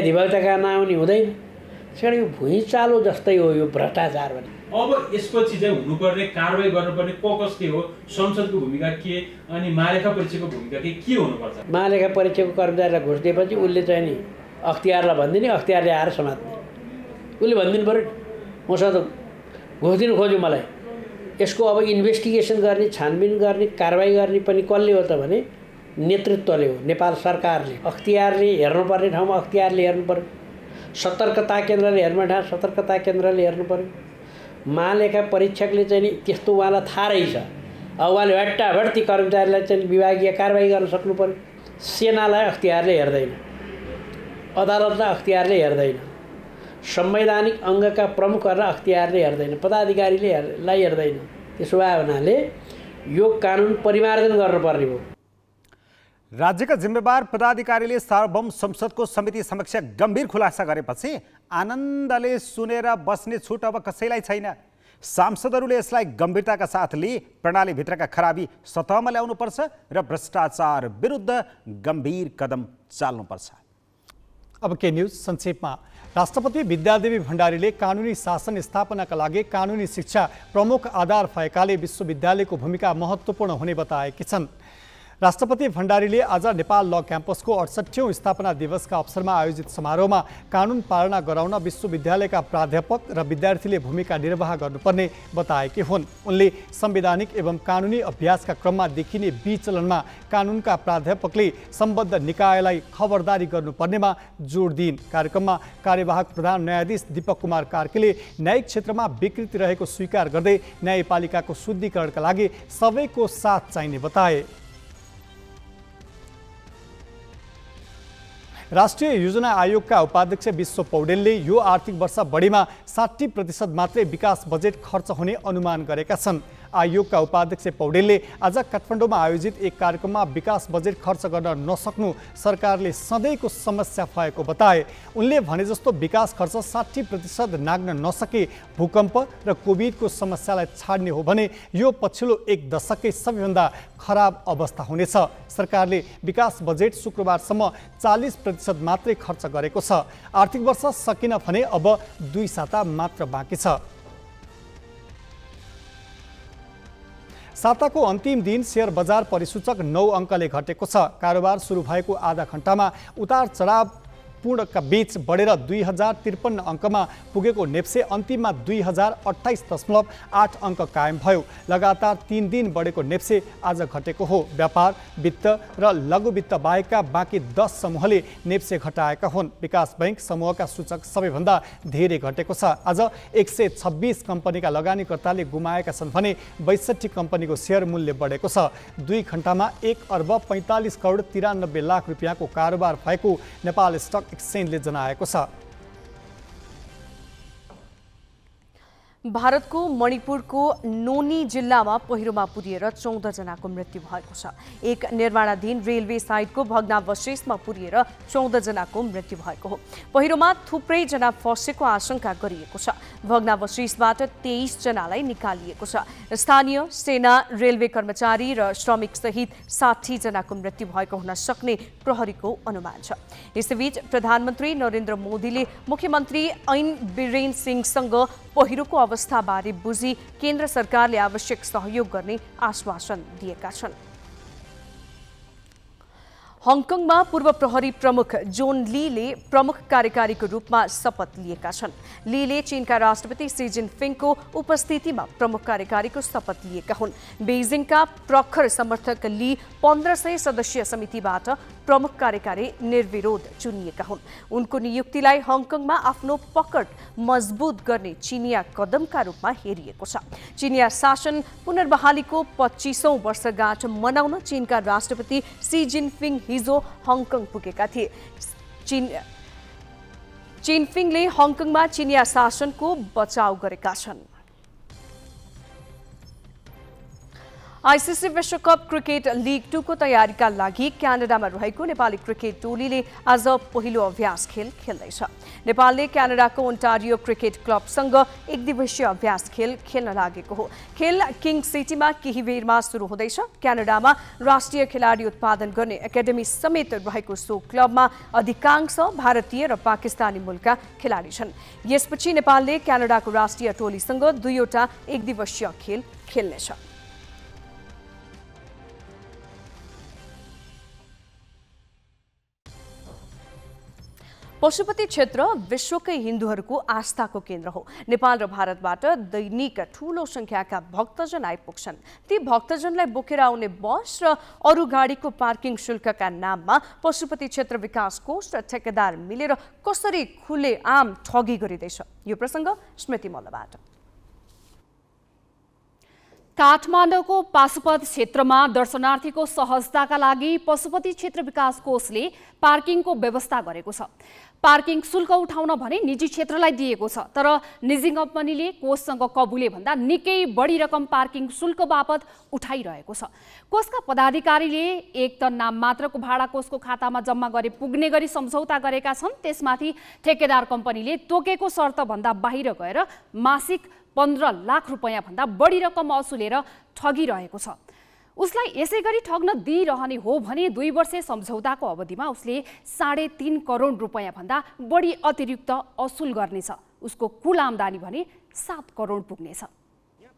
अधिवक्ता कहाँ नआउने हुँदैन त्यस कारण यो भुइँचालो जस्तै हो यो भ्रष्टाचार भने अब यसपछि चाहिँ हुनुपर्ने कारवाही गर्नुपर्ने ककस के हो संसदको भूमिका के अनि महालेखा परीक्षाको भूमिका के के हुनुपर्छ महालेखा परीक्षाको कर्मचारीलाई घुस दिएपछि उसले चाहिँ नि अख्तियारलाई भनिदिने अख्तियारले आएर समात्ने उसले भनिदिनु पऱ्यो मसँग त घुस दिनु खोज्यो मलाई यसको अब इन्भेस्टिगेसन गर्ने छानबिन गर्ने कारवाही गर्ने पनि कसले हो त भने नेतृत्वले हो नेपाल सरकारले अख्तियारले हेर्नुपर्ने ठाउँमा अख्तियारले हेर्नु पऱ्यो सतर्कता केन्द्रले हेर्ने ठाउँ सतर्कता केन्द्रले हेर्नु पऱ्यो महालेखा परीक्षकले चाहिँ नि त्यस्तो उहाँलाई थाहा रहेछ अब उहाँले भट्टाभट ती कर्मचारीलाई चाहिँ विभागीय कारवाही गर्न सक्नु पर्यो सेनालाई अख्तियारले हेर्दैन अदालतलाई अख्तियारले हेर्दैन संवैधानिक अङ्गका प्रमुखहरूलाई अख्तियारले हेर्दैन पदाधिकारीले लाई हेर्दैन त्यसो भए हुनाले यो कानुन परिमार्जन गर्नुपर्ने हो राज्यका जिम्मेवार पदाधिकारीले सार्वभौम संसदको समिति समक्ष गम्भीर खुलासा गरेपछि आनन्दले सुनेर बस्ने छुट अब कसैलाई छैन सांसदहरूले यसलाई गम्भीरताका साथ लिई प्रणालीभित्रका खराबी सतहमा ल्याउनुपर्छ र भ्रष्टाचार विरुद्ध गम्भीर कदम चाल्नुपर्छ अब के न्युज संक्षेपमा राष्ट्रपति विद्यादेवी भण्डारीले कानुनी शासन स्थापनाका लागि कानुनी शिक्षा प्रमुख आधार भएकाले विश्वविद्यालयको भूमिका महत्त्वपूर्ण हुने बताएकी छन् राष्ट्रपति भण्डारीले आज नेपाल ल क्याम्पसको अडसठ्यौँ स्थापना दिवसका अवसरमा आयोजित समारोहमा कानुन पालना गराउन विश्वविद्यालयका प्राध्यापक र विद्यार्थीले भूमिका निर्वाह गर्नुपर्ने बताएकी हुन् उनले संवैधानिक एवं कानुनी अभ्यासका क्रममा देखिने विचलनमा कानुनका प्राध्यापकले सम्बद्ध निकायलाई खबरदारी गर्नुपर्नेमा जोड दिइन् कार्यक्रममा कार्यवाहक प्रधान न्यायाधीश दीपक कुमार कार्कीले न्यायिक क्षेत्रमा विकृति रहेको स्वीकार गर्दै न्यायपालिकाको शुद्धिकरणका लागि सबैको साथ चाहिने बताए राष्ट्रिय योजना आयोगका उपाध्यक्ष विश्व पौडेलले यो आर्थिक वर्ष बढीमा साठी प्रतिशत मात्रै विकास बजेट खर्च हुने अनुमान गरेका छन् आयोगका उपाध्यक्ष पौडेलले आज काठमाडौँमा आयोजित एक कार्यक्रममा विकास बजेट खर्च गर्न नसक्नु सरकारले सधैँको समस्या भएको बताए उनले भने जस्तो विकास खर्च साठी प्रतिशत नाग्न नसके भूकम्प र कोभिडको समस्यालाई छाड्ने हो भने यो पछिल्लो एक दशकै सबैभन्दा खराब अवस्था हुनेछ सरकारले विकास बजेट शुक्रबारसम्म चालिस प्रतिशत मात्रै खर्च गरेको छ आर्थिक वर्ष सकिन भने अब दुई साता मात्र बाँकी छ साताको अन्तिम दिन सेयर बजार परिसूचक नौ अङ्कले घटेको छ कारोबार सुरु भएको आधा घण्टामा उतार चढाव पूर्ण का बीच बढ़े दुई हजार तिरपन्न अंक में पुगे नेप्से अंतिम में दुई हजार अट्ठाइस दशमलव आठ अंक कायम भो लगातार तीन दिन बढ़े नेप्से आज घटे हो व्यापार वित्त र लघु वित्त बाहेकका बाँकी दस समूहले नेप्से घटाएका हुन् बैंक समूह का सूचक सबैभन्दा धेरै घटे आज एक सौ छब्बीस कंपनी का लगानीकर्ता छन् भने बैसठी को सेयर मूल्य बढ़े दुई घंटा में एक अर्ब पैंतालीस करोड तिरानब्बे लाख रुपया को कारोबार भएको स्टक एक सैनले जनाये भारतको मणिपुरको नोनी जिल्लामा पहिरोमा पुरिएर चौधजनाको मृत्यु भएको छ एक निर्माणाधीन रेलवे साइटको भग्नावशेषमा पुरिएर चौधजनाको मृत्यु भएको हो पहिरोमा थुप्रैजना फसेको आशंका गरिएको छ भग्नावशेषबाट तेइसजनालाई निकालिएको छ स्थानीय सेना रेलवे कर्मचारी र श्रमिक सहित साठीजनाको मृत्यु भएको हुन सक्ने प्रहरीको अनुमान छ यसैबीच प्रधानमन्त्री नरेन्द्र मोदीले मुख्यमन्त्री ऐन बिरेन सिंहसँग पहिरोको अवस्था बारे बुझी केन्द्र सरकार ने आवश्यक सहयोग करने आश्वासन दिएका हंगकंग में पूर्व प्रहरी प्रमुख जोन ली ले प्रमुख कार्यकारी के रूप में शपथ ली ले चीन का राष्ट्रपति सी उपस्थिति में प्रमुख कार्यकारी को शपथ लिएका बेजिंग का प्रखर समर्थक ली पंद्रह सय सदस्य समिति प्रमुख कार्यकारी निर्विरोध चुनिएका हुन् उनको नियुक्तिलाई हङकङमा आफ्नो पकड मजबुत गर्ने चिनिया कदमका रूपमा हेरिएको छ चिनिया शासन पुनर्बहालीको पच्चिसौँ वर्षगाँठ मनाउन चीनका राष्ट्रपति सी जिनफिङ हिजो हङकङ पुगेका थिए चिन चिनफिङले हङकङमा चिनिया शासनको बचाउ गरेका छन् आईसीसी विश्वकप क्रिकेट लीग लिग टूको तयारीका लागि क्यानाडामा में नेपाली क्रिकेट टोली ने आज पहले अभ्यास खेल खेल नेपालले को ओन्टारियो क्रिकेट क्लबसंग एक दिवसीय अभ्यास खेल खेल लगे हो खेल किंग किङ बेर केही शुरू होते कैनेडा में राष्ट्रीय खिलाड़ी उत्पादन करने एकडेमी समेत रहकर सो में अधिकांश भारतीय और पाकिस्तानी का खिलाड़ी इस यसपछि नेपालले को राष्ट्रीय टोलीसँग दुईवटा एक दिवसीय खेल खेलने पशुपति क्षेत्र विश्वकै हिन्दूहरूको आस्थाको केन्द्र हो नेपाल र भारतबाट दैनिक ठूलो सङ्ख्याका भक्तजन आइपुग्छन् ती भक्तजनलाई बोकेर आउने बस र अरू गाडीको पार्किङ शुल्कका नाममा पशुपति क्षेत्र विकास कोष र ठेकेदार मिलेर कसरी खुले आम ठगी गरिँदैछ यो प्रसङ्ग स्मृति मल्लबाट काठमाडौँको पाशुपत क्षेत्रमा दर्शनार्थीको सहजताका लागि पशुपति क्षेत्र विकास कोषले पार्किङको व्यवस्था गरेको छ पार्किङ शुल्क उठाउन भने निजी क्षेत्रलाई दिएको छ तर निजी कम्पनीले कोषसँग कबुले भन्दा निकै बढी रकम पार्किङ शुल्क बापत उठाइरहेको छ कोषका पदाधिकारीले एक त नाम मात्रको भाडा कोषको खातामा जम्मा गरे पुग्ने गरी सम्झौता गरेका छन् त्यसमाथि ठेकेदार कम्पनीले तोकेको शर्तभन्दा बाहिर गएर मासिक पन्ध्र लाख रुपियाँभन्दा बढी रकम असुलेर ठगिरहेको छ उसलाई यसै गरी ठग्न दिइरहने हो भने दुई वर्ष सम्झौताको अवधिमा उसले साढे तिन करोड रुपियाँभन्दा बढी अतिरिक्त असुल गर्नेछ उसको कुल आमदानी भने सात करोड पुग्नेछ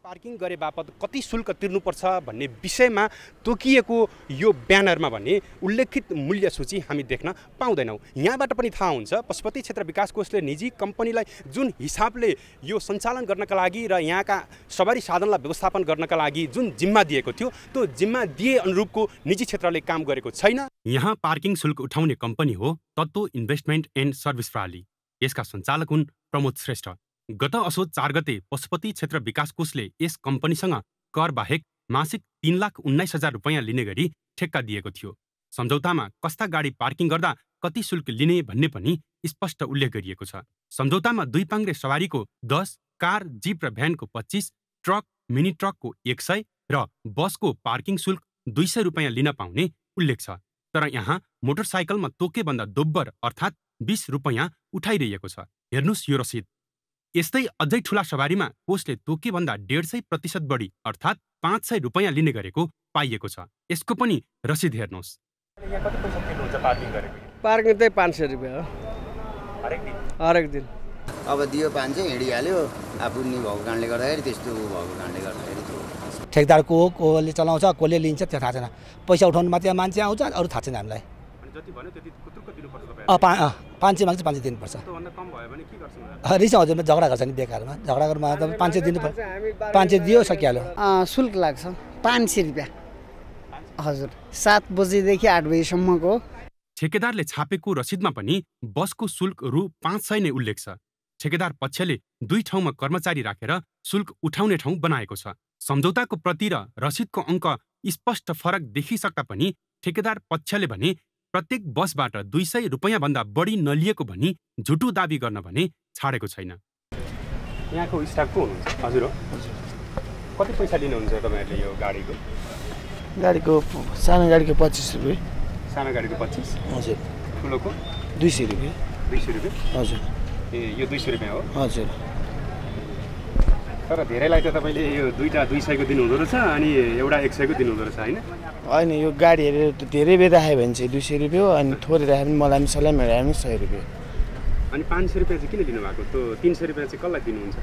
पार्किङ गरे बापत कति शुल्क तिर्नुपर्छ भन्ने विषयमा तोकिएको यो ब्यानरमा भने उल्लेखित मूल्य सूची हामी देख्न पाउँदैनौँ यहाँबाट पनि थाहा हुन्छ पशुपति क्षेत्र विकास कोषले निजी कम्पनीलाई जुन हिसाबले यो सञ्चालन गर्नका लागि र यहाँका सवारी साधनलाई व्यवस्थापन गर्नका लागि जुन जिम्मा दिएको थियो त्यो जिम्मा दिए अनुरूपको निजी क्षेत्रले काम गरेको छैन यहाँ पार्किङ शुल्क उठाउने कम्पनी हो तत्त्व इन्भेस्टमेन्ट एन्ड सर्भिस प्रणाली यसका सञ्चालक हुन् प्रमोद श्रेष्ठ गत असोज चार गते पशुपति क्षेत्र विकास कोषले यस कम्पनीसँग कर बाहेक मासिक तीन लाख उन्नाइस हजार रुपियाँ लिने गरी ठेक्का दिएको थियो सम्झौतामा कस्ता गाडी पार्किङ गर्दा कति शुल्क लिने भन्ने पनि स्पष्ट उल्लेख गरिएको छ सम्झौतामा दुई पाङ्ग्रे सवारीको दस कार जीप र भ्यानको पच्चिस ट्रक मिनी ट्रकको एक सय र बसको पार्किङ शुल्क दुई सय रुपियाँ लिन पाउने उल्लेख छ तर यहाँ मोटरसाइकलमा तोकेभन्दा दोब्बर अर्थात् बिस रुपियाँ उठाइरहेको छ हेर्नुहोस् यो रसिद यस्तै अझै ठुला सवारीमा कोषले तोकेभन्दा डेढ सय प्रतिशत बढी अर्थात् पाँच सय रुपियाँ लिने गरेको पाइएको छ यसको पनि रसिद हेर्नुहोस् पार्किङ चाहिँ पाँच सय रुपियाँ हरेक दिन अब दियो पाँच सय हिँडिहाल्यो आफू नि भएको कारणले गर्दाखेरि त्यस्तो भएको कारणले गर्दाखेरि ठेकदार को हो कोले चलाउँछ कसले लिन्छ त्यो थाहा छैन पैसा उठाउनु मात्रै मान्छे आउँछ अरू थाहा छैन हामीलाई पाँच सय माग्छ पाँच सय दिनुपर्छ रिस हजुरमा झगडा गर्छ नि बेकारमा झगडा गर्नु त पाँच सय दिनुपर्छ पाँच सय दियो सकिहाल्यो शुल्क लाग्छ पाँच सय रुपियाँ हजुर सात बजीदेखि आठ बजीसम्मको ठेकेदारले छापेको रसिदमा पनि बसको शुल्क रु पाँच सय नै उल्लेख छ ठेकेदार पक्षले दुई ठाउँमा कर्मचारी राखेर रा शुल्क उठाउने ठाउँ बनाएको छ सम्झौताको प्रति र रसिदको अङ्क स्पष्ट फरक देखिसक्दा पनि ठेकेदार पक्षले भने प्रत्येक बसबाट दुई सय रुपियाँभन्दा बढी नलिएको भनी झुटु दावी गर्न भने छाडेको छैन यहाँको स्टाफ को हुनुहुन्छ हजुर हो कति पैसा लिनुहुन्छ तपाईँहरूले यो गाडीको गाडीको सानो गाडीको पच्चिस रुपियाँ सानो गाडीको पच्चिस हजुर ठुलोको दुई सय रुपियाँ दुई सय रुपियाँ हजुर ए यो दुई सय रुपियाँ हो हजुर तर धेरैलाई त तपाईँले यो दुईवटा दुई सयको दिनुहुँदो रहेछ अनि एउटा एक सयको दिनुहुँदो रहेछ होइन अनि यो गाडी हेरेर धेरै बेर राख्यो भने चाहिँ दुई सय रुपियाँ अनि थोरै राख्यो भने मलाई सलामहरू राख्यो भने सय रुपियाँ अनि पाँच सय रुपियाँ चाहिँ किन दिनुभएको त्यो तिन सय रुपियाँ चाहिँ कसलाई दिनुहुन्छ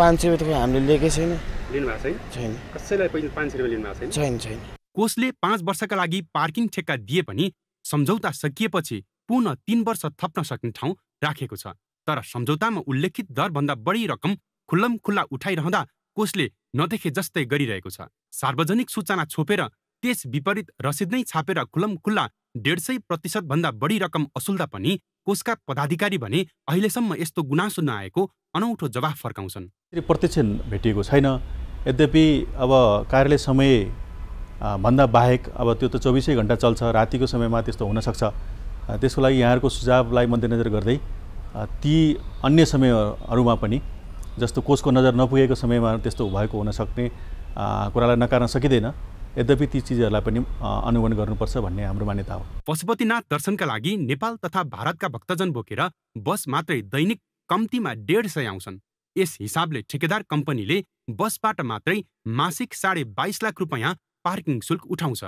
पाँच सय रुपियाँ त हामीले लिएकै छैन लिनुभएको छैन कसैलाई पहिला पाँच सय रुपियाँ लिनुभएको छैन छैन छैन कोषले पाँच वर्षका लागि पार्किङ ठेक्का दिए पनि सम्झौता सकिएपछि पुनः तिन वर्ष थप्न सक्ने ठाउँ राखेको छ तर सम्झौतामा उल्लेखित दरभन्दा बढी रकम खुल्लम खुल्ला उठाइरहँदा कोषले नदेखे जस्तै गरिरहेको छ सार्वजनिक सूचना छोपेर त्यस विपरीत रसिद नै छापेर खुल्ला डेढ सय प्रतिशतभन्दा बढी रकम असुल्दा पनि कोषका पदाधिकारी भने अहिलेसम्म यस्तो गुनासो नआएको अनौठो जवाफ फर्काउँछन् प्रत्यक्ष भेटिएको छैन यद्यपि अब कार्यालय समय भन्दा बाहेक अब त्यो त चौबिसै घन्टा चल्छ रातिको समयमा त्यस्तो हुनसक्छ त्यसको लागि यहाँहरूको सुझावलाई मध्यनजर गर्दै ती अन्य समयहरूमा पनि जस्तो कोषको नजर नपुगेको समयमा त्यस्तो भएको हुनसक्ने कुरालाई नकार्न सकिँदैन यद्यपि ती चिजहरूलाई पनि अनुगमन गर्नुपर्छ भन्ने हाम्रो मान्यता हो पशुपतिनाथ दर्शनका लागि नेपाल तथा भारतका भक्तजन बोकेर बस मात्रै दैनिक कम्तीमा डेढ सय आउँछन् यस हिसाबले ठेकेदार कम्पनीले बसबाट मात्रै मासिक साढे बाइस लाख रुपियाँ पार्किङ शुल्क उठाउँछ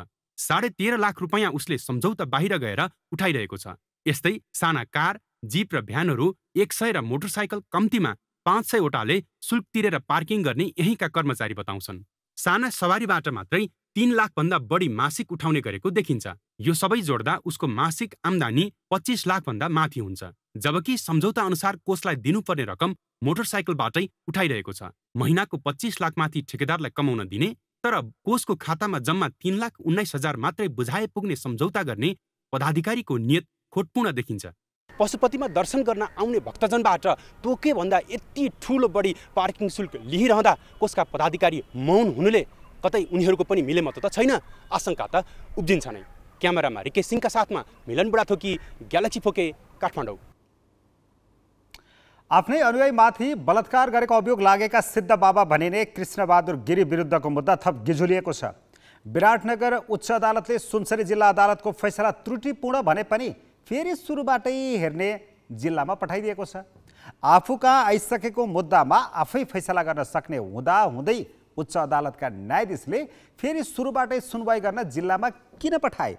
साढे तेह्र लाख रुपियाँ उसले सम्झौता बाहिर गएर उठाइरहेको छ यस्तै साना कार जीप र भ्यानहरू एक सय र मोटरसाइकल कम्तीमा पाँच सयवटाले शुल्क तिरेर पार्किङ गर्ने यहीँका कर्मचारी बताउँछन् साना सवारीबाट मात्रै तीन लाखभन्दा बढी मासिक उठाउने गरेको देखिन्छ यो सबै जोड्दा उसको मासिक आम्दानी पच्चिस लाखभन्दा माथि हुन्छ जबकि सम्झौता अनुसार कोषलाई दिनुपर्ने रकम मोटरसाइकलबाटै उठाइरहेको छ महिनाको पच्चिस लाखमाथि ठेकेदारलाई कमाउन दिने तर कोषको खातामा जम्मा तीन लाख उन्नाइस हजार मात्रै बुझाए पुग्ने सम्झौता गर्ने पदाधिकारीको नियत खोटपूर्ण देखिन्छ पशुपतिमा दर्शन गर्न आउने भक्तजनबाट भन्दा यति ठुलो बढी पार्किङ शुल्क लिइरहँदा कोषका पदाधिकारी मौन हुनुले कतै उनीहरूको पनि मिलेमतो त छैन आशंका त उब्जिन्छ नै क्यामेरामा रिके सिंहका साथमा मिलन बुढाथोकी ग्यालेक्सी फोके काठमाडौँ आफ्नै अनुयायीमाथि बलात्कार गरेको अभियोग लागेका सिद्ध बाबा भनिने कृष्णबहादुर गिरी विरुद्धको मुद्दा थप गिजुलिएको छ विराटनगर उच्च अदालतले सुनसरी जिल्ला अदालतको फैसला त्रुटिपूर्ण भने पनि फेरि सुरुबाटै हेर्ने जिल्लामा पठाइदिएको छ आफू कहाँ आइसकेको मुद्दामा आफै फैसला गर्न सक्ने हुँदा हुँदै उच्च अदालतका न्यायाधीशले फेरि सुरुबाटै सुनवाई गर्न जिल्लामा किन पठाए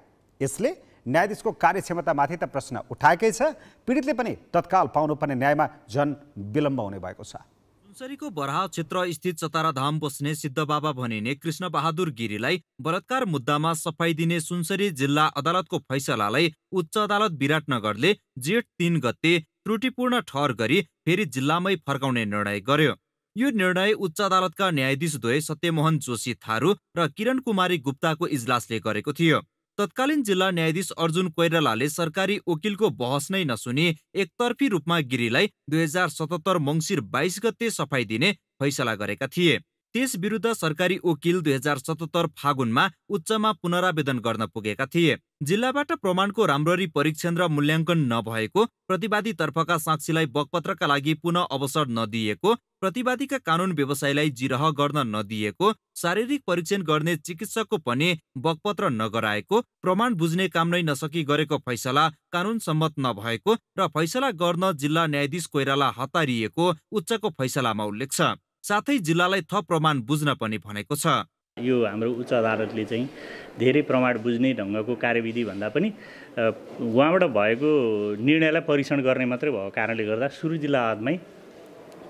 यसले न्यायाधीशको कार्यक्षमतामाथि त प्रश्न उठाएकै छ पीडितले पनि तत्काल पाउनुपर्ने न्यायमा झन विलम्ब हुने भएको छ सुनसरीको बराह क्षेत्र स्थित चताराधाम बस्ने सिद्धबाबा भनिने कृष्ण बहादुर गिरीलाई बलात्कार मुद्दामा सफाई दिने सुनसरी जिल्ला अदालतको फैसलालाई उच्च अदालत विराटनगरले जेठ तिन गते त्रुटिपूर्ण ठहर गरी फेरि जिल्लामै फर्काउने निर्णय गर्यो यो निर्णय उच्च अदालतका न्यायाधीश सत्यमोहन जोशी थारू र किरण कुमारी गुप्ताको इजलासले गरेको थियो तत्कालीन जिल्ला न्यायाधीश अर्जुन कोइरालाले सरकारी वकिलको बहस नै नसुनी एकतर्फी रूपमा गिरीलाई दुई हजार सतहत्तर मङ्सिर बाइस गते सफाई दिने फैसला गरेका थिए त्यस विरुद्ध सरकारी वकिल दुई हजार सतहत्तर फागुनमा उच्चमा पुनरावेदन गर्न पुगेका थिए जिल्लाबाट प्रमाणको राम्ररी परीक्षण र मूल्याङ्कन नभएको प्रतिवादी तर्फका साक्षीलाई बकपत्रका लागि पुनः अवसर नदिएको प्रतिवादीका कानुन व्यवसायलाई जिरह गर्न नदिएको शारीरिक परीक्षण गर्ने चिकित्सकको पनि बकपत्र नगराएको प्रमाण बुझ्ने काम नै नसकी गरेको फैसला कानुन सम्मत नभएको र फैसला गर्न जिल्ला न्यायाधीश कोइराला हतारिएको उच्चको फैसलामा उल्लेख छ साथै जिल्लालाई थप प्रमाण बुझ्न पनि भनेको छ यो हाम्रो उच्च अदालतले चाहिँ धेरै प्रमाण बुझ्ने ढङ्गको कार्यविधि भन्दा पनि उहाँबाट भएको निर्णयलाई परीक्षण गर्ने मात्रै भएको कारणले गर्दा सुरु जिल्ला अदालतमै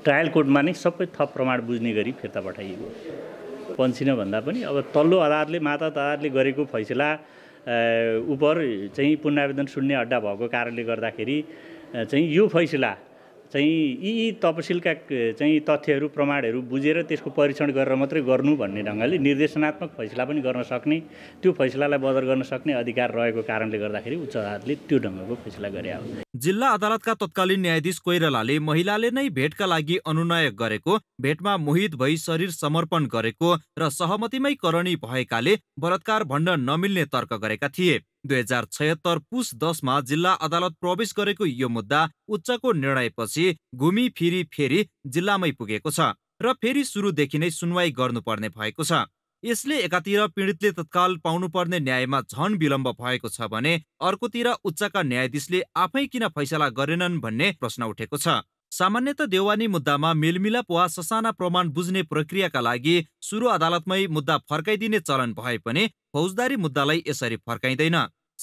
ट्रायल कोर्टमा नै सबै थप प्रमाण बुझ्ने गरी फिर्ता पठाइएको पन्सिन भन्दा पनि अब तल्लो अदालतले माता अदालतले गरेको फैसला उप चाहिँ पुनरावेदन सुन्ने अड्डा भएको कारणले गर्दाखेरि चाहिँ यो फैसला चाहिँ यी यी तपसिलका चाहिँ तथ्यहरू प्रमाणहरू बुझेर त्यसको परीक्षण गरेर मात्रै गर्नु भन्ने ढङ्गले निर्देशनात्मक फैसला पनि गर्न सक्ने त्यो फैसलालाई बदर गर्न सक्ने अधिकार रहेको कारणले गर्दाखेरि उच्च अदालतले त्यो ढङ्गको फैसला गरे हो जिल्ला अदालतका तत्कालीन न्यायाधीश कोइरालाले महिलाले नै भेटका लागि अनुनय गरेको भेटमा मोहित भई शरीर समर्पण गरेको र सहमतिमै करणी भएकाले बलात्कार भन्न नमिल्ने तर्क गरेका थिए दुई हजार छयत्तर पुस दसमा जिल्ला अदालत प्रवेश गरेको यो मुद्दा उच्चको निर्णयपछि घुमी फिरी फेरि जिल्लामै पुगेको छ र फेरि सुरुदेखि नै सुनवाई गर्नुपर्ने भएको छ यसले एकातिर पीडितले तत्काल पाउनुपर्ने न्यायमा झन विलम्ब भएको छ भने अर्कोतिर उच्चका न्यायाधीशले आफै किन फैसला गरेनन् भन्ने प्रश्न उठेको छ सामान्यत देवानी मुद्दामा मेलमिलाप वा ससाना प्रमाण बुझ्ने प्रक्रियाका लागि सुरु अदालतमै मुद्दा फर्काइदिने चलन भए पनि फौजदारी मुद्दालाई यसरी फर्काइँदैन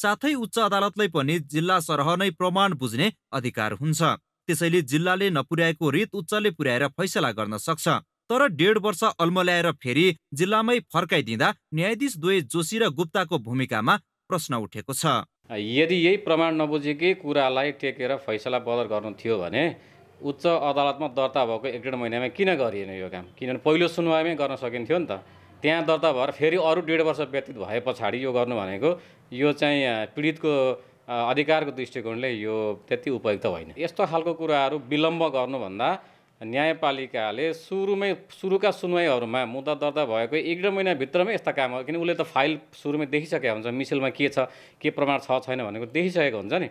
साथै उच्च अदालतलाई पनि जिल्ला सरह नै प्रमाण बुझ्ने अधिकार हुन्छ त्यसैले जिल्लाले नपुर्याएको रित उच्चले पुर्याएर फैसला गर्न सक्छ तर डेढ वर्ष अल्मल्याएर फेरि जिल्लामै फर्काइदिँदा न्यायाधीश दुवै जोशी र गुप्ताको भूमिकामा प्रश्न उठेको छ यदि यही प्रमाण नबुझेकै कुरालाई टेकेर फैसला बदर गर्नु थियो भने उच्च अदालतमा दर्ता भएको एक डेढ महिनामा किन गरिएन यो काम किनभने पहिलो सुनवाईमै गर्न सकिन्थ्यो नि त त्यहाँ दर्ता भएर फेरि अरू डेढ वर्ष व्यतीत भए पछाडि यो गर्नु भनेको यो चाहिँ पीडितको अधिकारको दृष्टिकोणले यो त्यति उपयुक्त होइन यस्तो खालको कुराहरू विलम्ब गर्नुभन्दा न्यायपालिकाले सुरुमै सुरुका सुनवाईहरूमा मुद्दा दर्ता भएको एक डेढ महिनाभित्रमै यस्ता कामहरू किन उसले त फाइल सुरुमै देखिसकेको हुन्छ मिसिलमा के छ के प्रमाण छ छैन भनेको देखिसकेको हुन्छ नि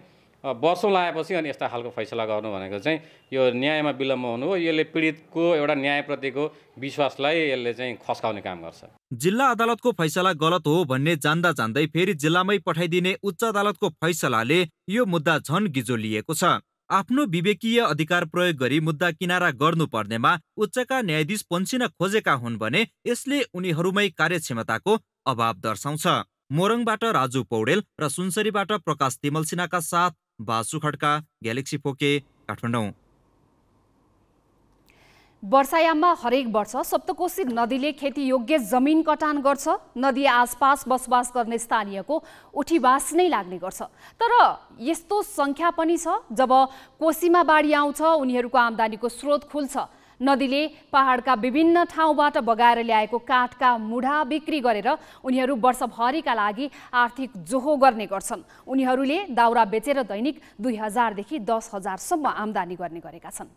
वर्षौँ लगाएपछि अनि यस्ता खालको फैसला गर्नु भनेको चाहिँ यो न्यायमा विलम्ब हुनु हो यसले पीडितको एउटा न्यायप्रतिको विश्वासलाई यसले चाहिँ खस्काउने काम गर्छ जिल्ला अदालतको फैसला गलत हो भन्ने जान्दा जान्दै फेरि जिल्लामै पठाइदिने उच्च अदालतको फैसलाले यो मुद्दा झन गिजो लिएको छ आफ्नो विवेकीय अधिकार प्रयोग गरी मुद्दा किनारा गर्नुपर्नेमा उच्चका न्यायाधीश पन्सिन खोजेका हुन् भने यसले उनीहरूमै कार्यक्षमताको अभाव दर्शाउँछ मोरङबाट राजु पौडेल र सुनसरीबाट प्रकाश तिमलसिनाका साथ बासु खड्का ग्यालेक्सी फोके काठमाडौँ वर्षायाममा हरेक वर्ष सप्तकोशी नदीले खेतीयोग्य जमिन कटान गर्छ नदी आसपास बसोबास गर्ने स्थानीयको उठीवास नै लाग्ने गर्छ तर यस्तो सङ्ख्या पनि छ जब कोशीमा बाढी आउँछ उनीहरूको आम्दानीको स्रोत खुल्छ नदीले पहाडका विभिन्न ठाउँबाट बगाएर ल्याएको काठका मुढा बिक्री गरेर उनीहरू वर्षभरिका लागि आर्थिक जोहो गर्ने गर्छन् उनीहरूले दाउरा बेचेर दैनिक दुई हजारदेखि दस हजारसम्म आमदानी गर्ने गरेका छन्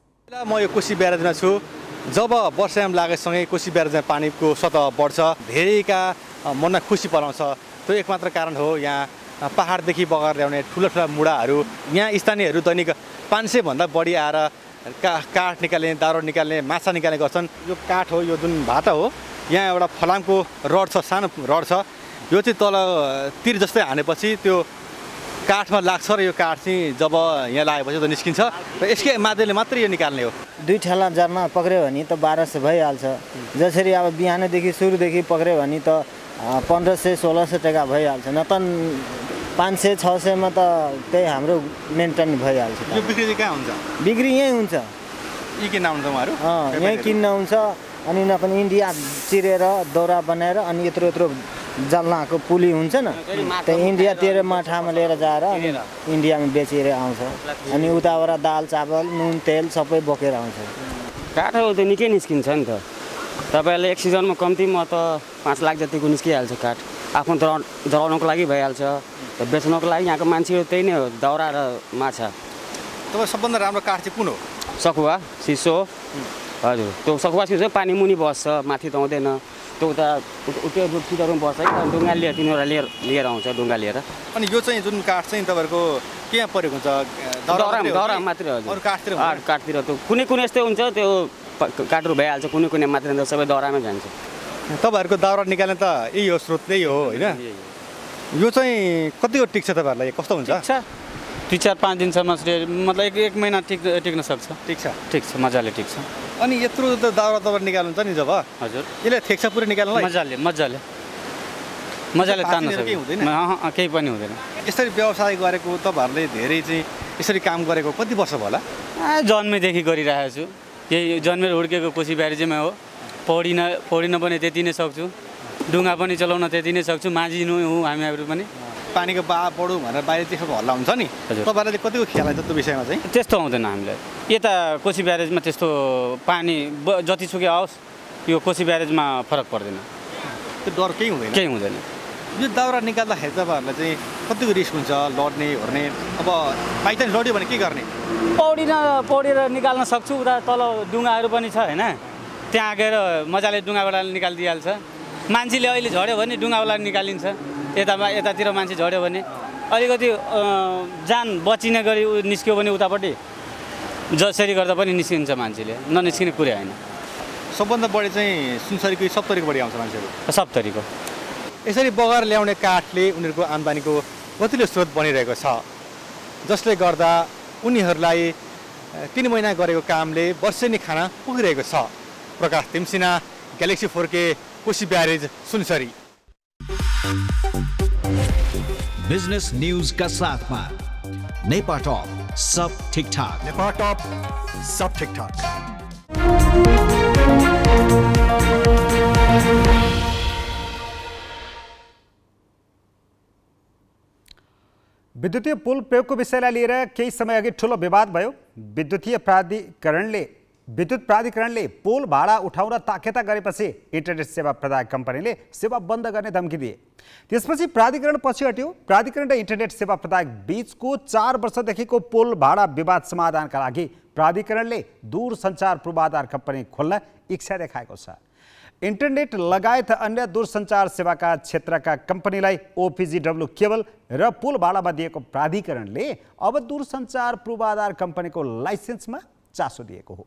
म यो कोसी ब्यारेजमा छु जब वर्षायाम लागेसँगै कोसी ब्यारेजमा पानीको सतह बढ्छ धेरैका मनमा खुसी पराउँछ त्यो एकमात्र कारण हो यहाँ पाहाडदेखि बगाएर ल्याउने ठुला ठुला मुढाहरू यहाँ स्थानीयहरू दैनिक पाँच सयभन्दा बढी आएर का काठ निकाल्ने दारो निकाल्ने माछा निकाल्ने गर्छन् यो काठ हो यो जुन भाटा हो यहाँ एउटा फलामको रड छ सानो रड छ यो चाहिँ तल तिर जस्तै हानेपछि त्यो काठमा लाग्छ र यो काठ चाहिँ जब यहाँ लागेपछि त निस्किन्छ र यसकै माध्यमले मात्रै यो निकाल्ने हो दुई ठेला जालमा पक्रियो भने त बाह्र सय भइहाल्छ जसरी अब बिहानदेखि सुरुदेखि पक्रियो भने त पन्ध्र सय सोह्र सय टका भइहाल्छ न त पाँच सय छ सयमा त त्यही हाम्रो मेन्टेन भइहाल्छ यो बिक्री कहाँ हुन्छ बिक्री यहीँ हुन्छ किन्न उहाँहरू यहीँ किन्न आउँछ अनि न पनि इन्डिया चिरेर दौरा बनाएर अनि यत्रो यत्रो जल्लाको पुली हुन्छ न त्यो इन्डियातिर माठामा लिएर जाएर इन्डियामा बेचेर आउँछ अनि उताबाट दाल चावल नुन तेल सबै बोकेर आउँछ काठहरू त निकै निस्किन्छ नि त तपाईँहरूले एक सिजनमा कम्ती म त पाँच लाख जतिको निस्किहाल्छ काठ आफ्नो डरा लागि भइहाल्छ बेच्नको लागि यहाँको मान्छेहरू त्यही नै हो दाउरा र माछा तपाईँ सबभन्दा राम्रो काठ चाहिँ कुन हो सखुवा सिसो हजुर त्यो सखुवा सिसो पानी मुनि बस्छ माथि त आउँदैन त्यो उता त्यो रुखतिर बस्छ है ढुङ्गा लिएर तिनीहरू लिएर लिएर आउँछ ढुङ्गा लिएर अनि यो चाहिँ जुन काठ चाहिँ तपाईँहरूको के परेको हुन्छ दाउरा मात्रै हजुर काठतिर काठतिर त्यो कुनै कुनै यस्तै हुन्छ त्यो काठहरू भइहाल्छ कुनै कुनै मात्रै सबै दाउरामै जान्छ तपाईँहरूको दाउरा निकाल्ने त यही हो स्रोत त्यही हो होइन यो चाहिँ कतिको टिक्छ तपाईँहरूलाई कस्तो हुन्छ दुई चार पाँच दिनसम्म मतलब एक एक महिना टिक टिक्न सक्छ छ टिक्छ टिक्छ मजाले टिक्छ अनि यत्रो त दाउरा तपाईँ निकाल्नुहुन्छ नि जब हजुर यसले ठेक्छ पुरै निकाल्नु मजाले मजाले मजाले तान्नु हुँदैन केही पनि हुँदैन यसरी व्यवसाय गरेको तपाईँहरूले धेरै चाहिँ यसरी काम गरेको कति वर्ष भयो होला जन्मेदेखि गरिरहेको छु यही जन्मेर हुर्केको कोसी ब्यारेजमै हो पढिन पढिन पनि त्यति नै सक्छु डुङ्गा पनि चलाउन त्यति नै सक्छु माझिनु हुँ हामीहरू पनि पानीको बा पढौँ भनेर बाहिर खालको हल्ला हुन्छ नि तपाईँलाई कतिको ख्याल आउँछ त्यो विषयमा चाहिँ त्यस्तो आउँदैन हामीलाई यता कोसी ब्यारेजमा त्यस्तो पानी जतिसुकै आओस् यो कोसी ब्यारेजमा फरक पर्दैन त्यो डर केही हुँदैन केही हुँदैन यो दाउरा निकाल्दाखेरि तपाईँहरूलाई चाहिँ कतिको रिस्क हुन्छ लड्ने ओर्ने अब बाइचान्स लड्यो भने के गर्ने पौडिन पौडेर निकाल्न सक्छु उता तल डुङ्गाहरू पनि छ होइन त्यहाँ गएर मजाले डुङ्गाबाट निकालिदिइहाल्छ मान्छेले अहिले झऱ्यो भने डुङ्गाबाट निकालिन्छ यतामा यतातिर मान्छे झऱ्यो भने अलिकति जान बचिने गरी निस्क्यो भने उतापट्टि जसरी गर्दा पनि निस्किन्छ मान्छेले ननिस्किने कुरै होइन सबभन्दा बढी चाहिँ सुनसरीको सप्तरीको बढी आउँछ मान्छेहरू सप्तरीको यसरी बगर ल्याउने काठले उनीहरूको आम्दानीको कतिलो स्रोत बनिरहेको छ जसले गर्दा उनीहरूलाई तिन महिना गरेको कामले वर्षेनी खाना पुगिरहेको छ प्रकाश तिमसिना, Galaxy four K Kosi barrage Sunsari business news का साथ में नेपा टॉप सब ठीक ठाक नेपा टॉप सब ठीक ठाक विद्युतीय पुल प्रयोगको विषयलाई लिएर केही अघि ठुलो विवाद भयो विद्युतीय प्राधिकरणले विद्युत प्राधिकरण प्राधिकरणले पोल भाडा उठा ताखेता करे इंटरनेट सेवा प्रदायक कंपनी ने सेवा बंद करने धमकी दिए प्राधिकरण पछि हट्यो प्राधिकरण इंटरनेट सेवा प्रदायक बीच को चार वर्षदि को पोल भाडा विवाद समाधानका लागि प्राधिकरणले दूरसञ्चार पूर्वाधार कंपनी खोलना इच्छा देखा इंटरनेट इन्टरनेट लगायत अन्य दूरसंचार सेवा का क्षेत्र का कंपनी ओपीजीडब्ल्यू केबल र पुल भाडामा प्राधिकरण ने अब दूरसंचार पूर्वाधार कंपनी कम्पनीको लाइसेन्समा चासो दिएको हो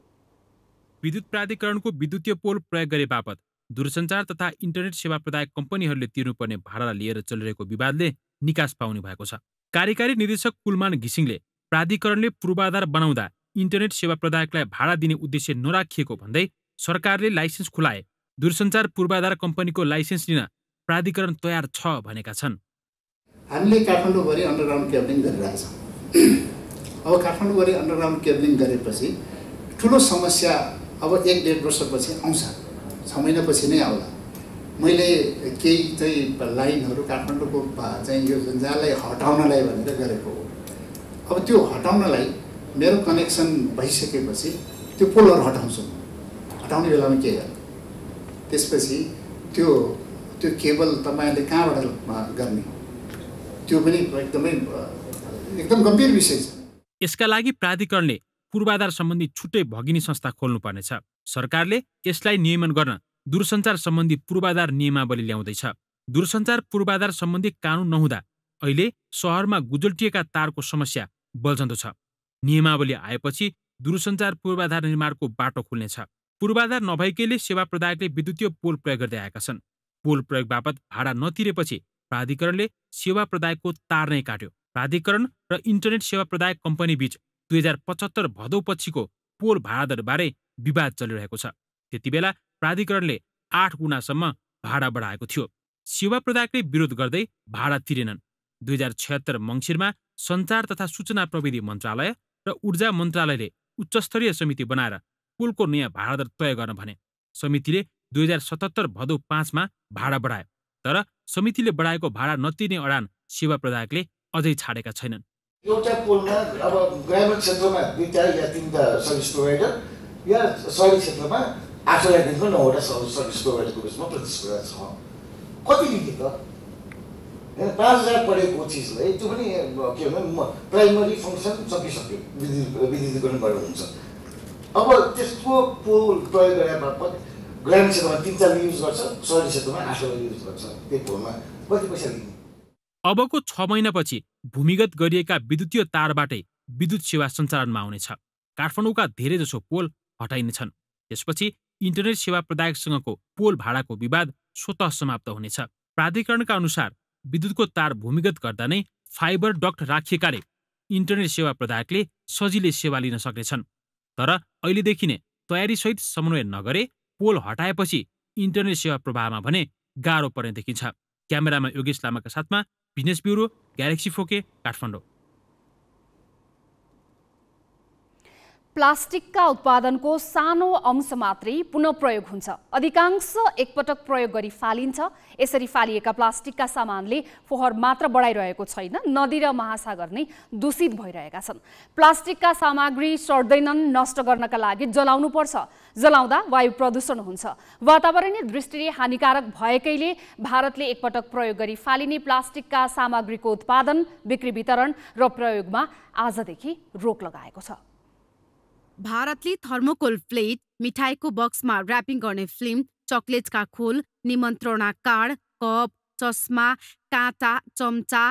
विद्युत प्राधिकरणको विद्युतीय पोल प्रयोग गरे बापत दूरसञ्चार तथा इन्टरनेट सेवा प्रदायक कम्पनीहरूले तिर्नुपर्ने भाडा लिएर चलिरहेको विवादले निकास पाउने भएको छ कार्यकारी निर्देशक कुलमान घिसिङले प्राधिकरणले पूर्वाधार बनाउँदा इन्टरनेट सेवा प्रदायकलाई भाडा दिने उद्देश्य नराखिएको भन्दै सरकारले लाइसेन्स खुलाए दूरसञ्चार पूर्वाधार कम्पनीको लाइसेन्स लिन प्राधिकरण तयार छ भनेका छन् हामीले काठमाडौँभरि अन्डरग्राउन्ड केबलिङ गरिरहेछौँ अब काठमाडौँभरि अन्डरग्राउन्ड केबलिङ गरेपछि ठुलो समस्या अब एक डेढ वर्षपछि आउँछ छ महिनापछि नै आउला मैले केही चाहिँ लाइनहरू काठमाडौँको चाहिँ यो जन्जाललाई हटाउनलाई भनेर गरेको हो अब त्यो हटाउनलाई मेरो कनेक्सन भइसकेपछि त्यो पोलहरू हटाउँछु हटाउने बेलामा के गर्नु त्यसपछि त्यो त्यो केबल तपाईँले कहाँबाट गर्ने त्यो पनि एकदमै एकदम गम्भीर विषय छ यसका लागि प्राधिकरणले पूर्वाधार सम्बन्धी छुट्टै भगिनी संस्था खोल्नुपर्नेछ सरकारले यसलाई नियमन गर्न दूरसञ्चार सम्बन्धी पूर्वाधार नियमावली ल्याउँदैछ दूरसञ्चार पूर्वाधार सम्बन्धी कानुन नहुँदा अहिले सहरमा गुजल्टिएका तारको समस्या बल्झन्दो छ नियमावली आएपछि दूरसञ्चार पूर्वाधार निर्माणको बाटो खुल्नेछ पूर्वाधार नभएकैले सेवा प्रदायकले विद्युतीय पोल प्रयोग गर्दै आएका छन् पोल प्रयोग बापत भाडा नतिरेपछि प्राधिकरणले सेवा प्रदायकको तार नै काट्यो प्राधिकरण र इन्टरनेट सेवा प्रदायक कम्पनीबीच दुई हजार पचहत्तर भदौपछिको पोल भाडादरबारे विवाद चलिरहेको छ त्यतिबेला प्राधिकरणले आठ गुणासम्म भाडा बढाएको थियो सेवा प्रदायकले विरोध गर्दै भाडा तिरेनन् दुई हजार छयत्तर मङ्सिरमा सञ्चार तथा सूचना प्रविधि मन्त्रालय र ऊर्जा मन्त्रालयले उच्चस्तरीय समिति बनाएर पुलको नयाँ भाडादर तय गर्न भने समितिले दुई हजार सतहत्तर भदौ पाँचमा भाडा बढायो तर समितिले बढाएको भाडा नतिर्ने अडान सेवा प्रदायकले अझै छाडेका छैनन् एउटा पोलमा अब ग्रामीण क्षेत्रमा दुईवटा या तिनवटा सर्भिस प्रोभाइडर या सहरी क्षेत्रमा आठवटादेखिको नौवटा सर्भिस प्रोभाइडरको बिचमा प्रतिस्पर्धा छ कति लिने त होइन पाँच हजार पढेको चिजलाई त्यो पनि के भन्दा प्राइमरी फङ्सन सकिसक्यो विद्युतीकरण गरेर हुन्छ अब त्यसको पोल प्रयोग गरे बापत ग्रामीण क्षेत्रमा तिन चार युज गर्छ सहरी क्षेत्रमा आठवटा युज गर्छ त्यही पोलमा कति पैसा लिन्छ अबको छ महिनापछि भूमिगत गरिएका विद्युतीय तारबाटै विद्युत सेवा सञ्चालनमा आउनेछ काठमाडौँका धेरैजसो पोल हटाइनेछन् त्यसपछि इन्टरनेट सेवा प्रदायकसँगको पोल भाडाको विवाद स्वत समाप्त हुनेछ प्राधिकरणका अनुसार विद्युतको तार भूमिगत गर्दा नै फाइबर डक्ट राखिएकाले इन्टरनेट सेवा प्रदायकले सजिलै सेवा लिन सक्नेछन् तर अहिलेदेखि नै तयारीसहित समन्वय नगरे पोल हटाएपछि इन्टरनेट सेवा प्रवाहमा भने गाह्रो पर्ने देखिन्छ क्यामेरामा योगेश लामाका साथमा business bureau Galaxy four K Kathmandu प्लास्टिकका उत्पादनको सानो अंश मात्रै पुनः प्रयोग हुन्छ अधिकांश एकपटक प्रयोग गरी फालिन्छ यसरी फालिएका प्लास्टिकका सामानले फोहर मात्र बढाइरहेको छैन नदी र महासागर नै दूषित भइरहेका छन् प्लास्टिकका सामग्री सर्दैनन् नष्ट गर्नका लागि जलाउनुपर्छ जलाउँदा वायु प्रदूषण हुन्छ वातावरणीय दृष्टिले हानिकारक भएकैले भारतले एकपटक प्रयोग गरी फालिने प्लास्टिकका सामग्रीको उत्पादन बिक्री वितरण र प्रयोगमा आजदेखि रोक लगाएको छ भारतले थर्मोकोल प्लेट मिठाईको बक्समा ऱ्यापिङ गर्ने फिल्म चक्लेटका खोल निमन्त्रणा कार्ड कप चस्मा काँटा चम्चा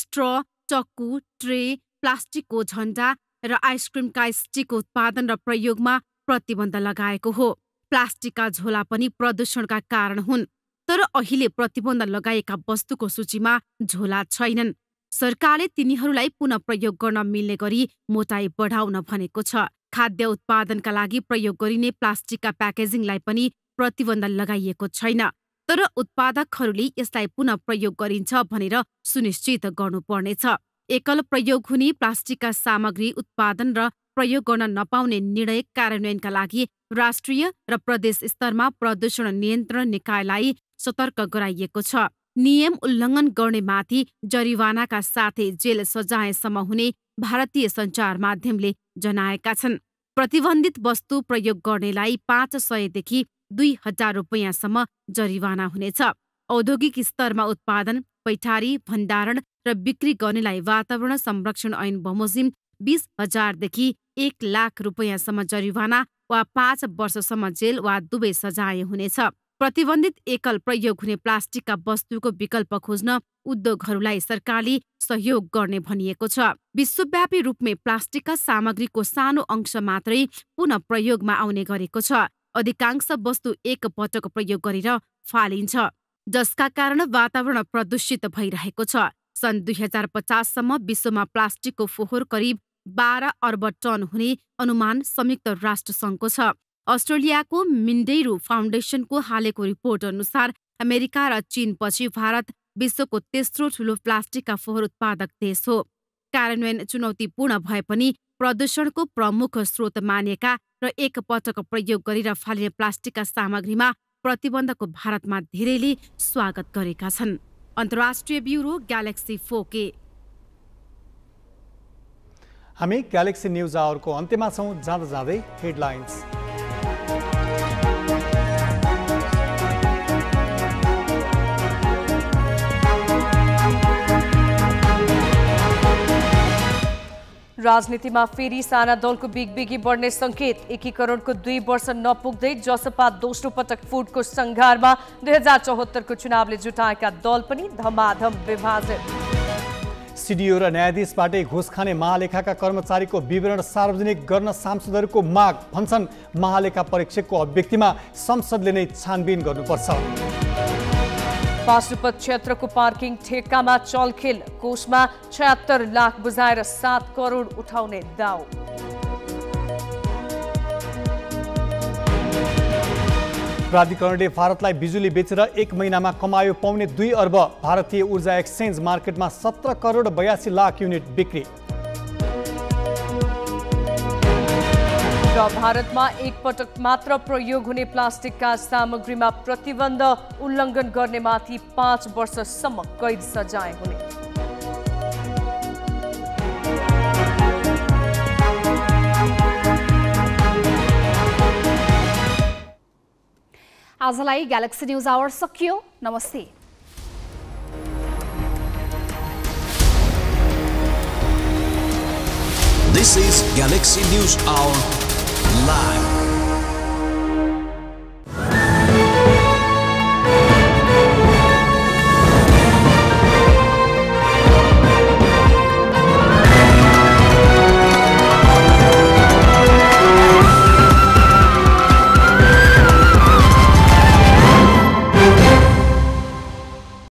स्ट्र चक्कु ट्रे प्लास्टिकको झन्डा र आइसक्रिमका स्टिक उत्पादन र प्रयोगमा प्रतिबन्ध लगाएको हो प्लास्टिकका झोला पनि प्रदूषणका कारण हुन् तर अहिले प्रतिबन्ध लगाएका वस्तुको सूचीमा झोला छैनन् सरकारले तिनीहरूलाई पुनः प्रयोग गर्न मिल्ने गरी मोटाइ बढाउन भनेको छ खाद्य उत्पादनका लागि प्रयोग गरिने प्लास्टिकका प्याकेजिङलाई पनि प्रतिबन्ध लगाइएको छैन तर उत्पादकहरूले यसलाई पुनः प्रयोग गरिन्छ भनेर सुनिश्चित गर्नुपर्नेछ एकल प्रयोग हुने प्लास्टिकका सामग्री उत्पादन र प्रयोग गर्न नपाउने निर्णय कार्यान्वयनका लागि राष्ट्रिय र प्रदेश स्तरमा प्रदूषण नियन्त्रण निकायलाई सतर्क गराइएको छ नियम उल्लङ्घन गर्नेमाथि जरिवानाका साथै जेल सजायसम्म हुने भारतीय सञ्चार माध्यमले जनाएका छन् प्रतिबन्धित वस्तु प्रयोग गर्नेलाई पाँच सयदेखि दुई हजार रुपियाँसम्म जरिवाना हुनेछ औद्योगिक स्तरमा उत्पादन पैठारी भण्डारण र बिक्री गर्नेलाई वातावरण संरक्षण ऐन बमोजिम बिस हजारदेखि एक लाख रुपियाँसम्म जरिवाना वा पाँच वर्षसम्म जेल वा दुवै सजाय हुनेछ प्रतिबन्धित एकल प्रयोग हुने प्लास्टिकका वस्तुको विकल्प खोज्न उद्योगहरूलाई सरकारले सहयोग गर्ने भनिएको छ विश्वव्यापी रूपमै प्लास्टिकका सामग्रीको सानो अंश मात्रै पुनः प्रयोगमा आउने गरेको छ अधिकांश वस्तु एक पटक प्रयोग गरेर फालिन्छ जसका कारण वातावरण प्रदूषित भइरहेको छ सन् दुई हजार पचाससम्म विश्वमा प्लास्टिकको फोहोर करिब बाह्र अर्ब टन हुने अनुमान संयुक्त राष्ट्रसङ्घको छ अस्ट्रेलियाको मिन्डेरू फाउन्डेसनको हालेको रिपोर्ट अनुसार अमेरिका र चीनपछि भारत विश्वको तेस्रो ठूलो प्लास्टिकका फोहोर उत्पादक देश हो कार्यान्वयन चुनौतीपूर्ण भए पनि प्रदूषणको प्रमुख स्रोत मानिएका र एकपटक प्रयोग गरेर फालिने प्लास्टिकका सामग्रीमा प्रतिबन्धको भारतमा धेरैले स्वागत गरेका छन् अन्तर्राष्ट्रिय ब्युरो ग्यालेक्सी फोके हामी ग्यालेक्सी न्युज आवरको अन्त्यमा छौँ जाँदा जाँदै हेडलाइन्स राजनीतिमा फेरि साना दलको बिगबिगी बढ्ने सङ्केत एकीकरणको दुई वर्ष नपुग्दै जसपा दोस्रो पटक फुटको संघारमा दुई हजार चौहत्तरको चुनावले जुटाएका दल पनि धमाधम विभाजित सिडिओ र न्यायाधीशबाटै घुस खाने महालेखाका कर्मचारीको विवरण सार्वजनिक गर्न सांसदहरूको माग भन्छन् महालेखा परीक्षकको अभिव्यक्तिमा संसदले नै छानबिन गर्नुपर्छ पाशुपत क्षेत्रको पार्किङ ठेक्कामा चलखेल कोषमा छ्यात्तर लाख बुझाएर सात करोड उठाउने दाउ प्राधिकरणले भारतलाई बिजुली बेचेर एक महिनामा कमायो पाउने दुई अर्ब भारतीय ऊर्जा एक्सचेन्ज मार्केटमा सत्र करोड बयासी लाख युनिट बिक्री र भारतमा एकपटक मात्र प्रयोग हुने प्लास्टिकका सामग्रीमा प्रतिबन्ध उल्लङ्घन गर्नेमाथि पाँच वर्षसम्म कैद सजाय हुने आजलाई ग्यालेक्सी न्युज आवर सकियो नमस्ते This is Galaxy News Hour live.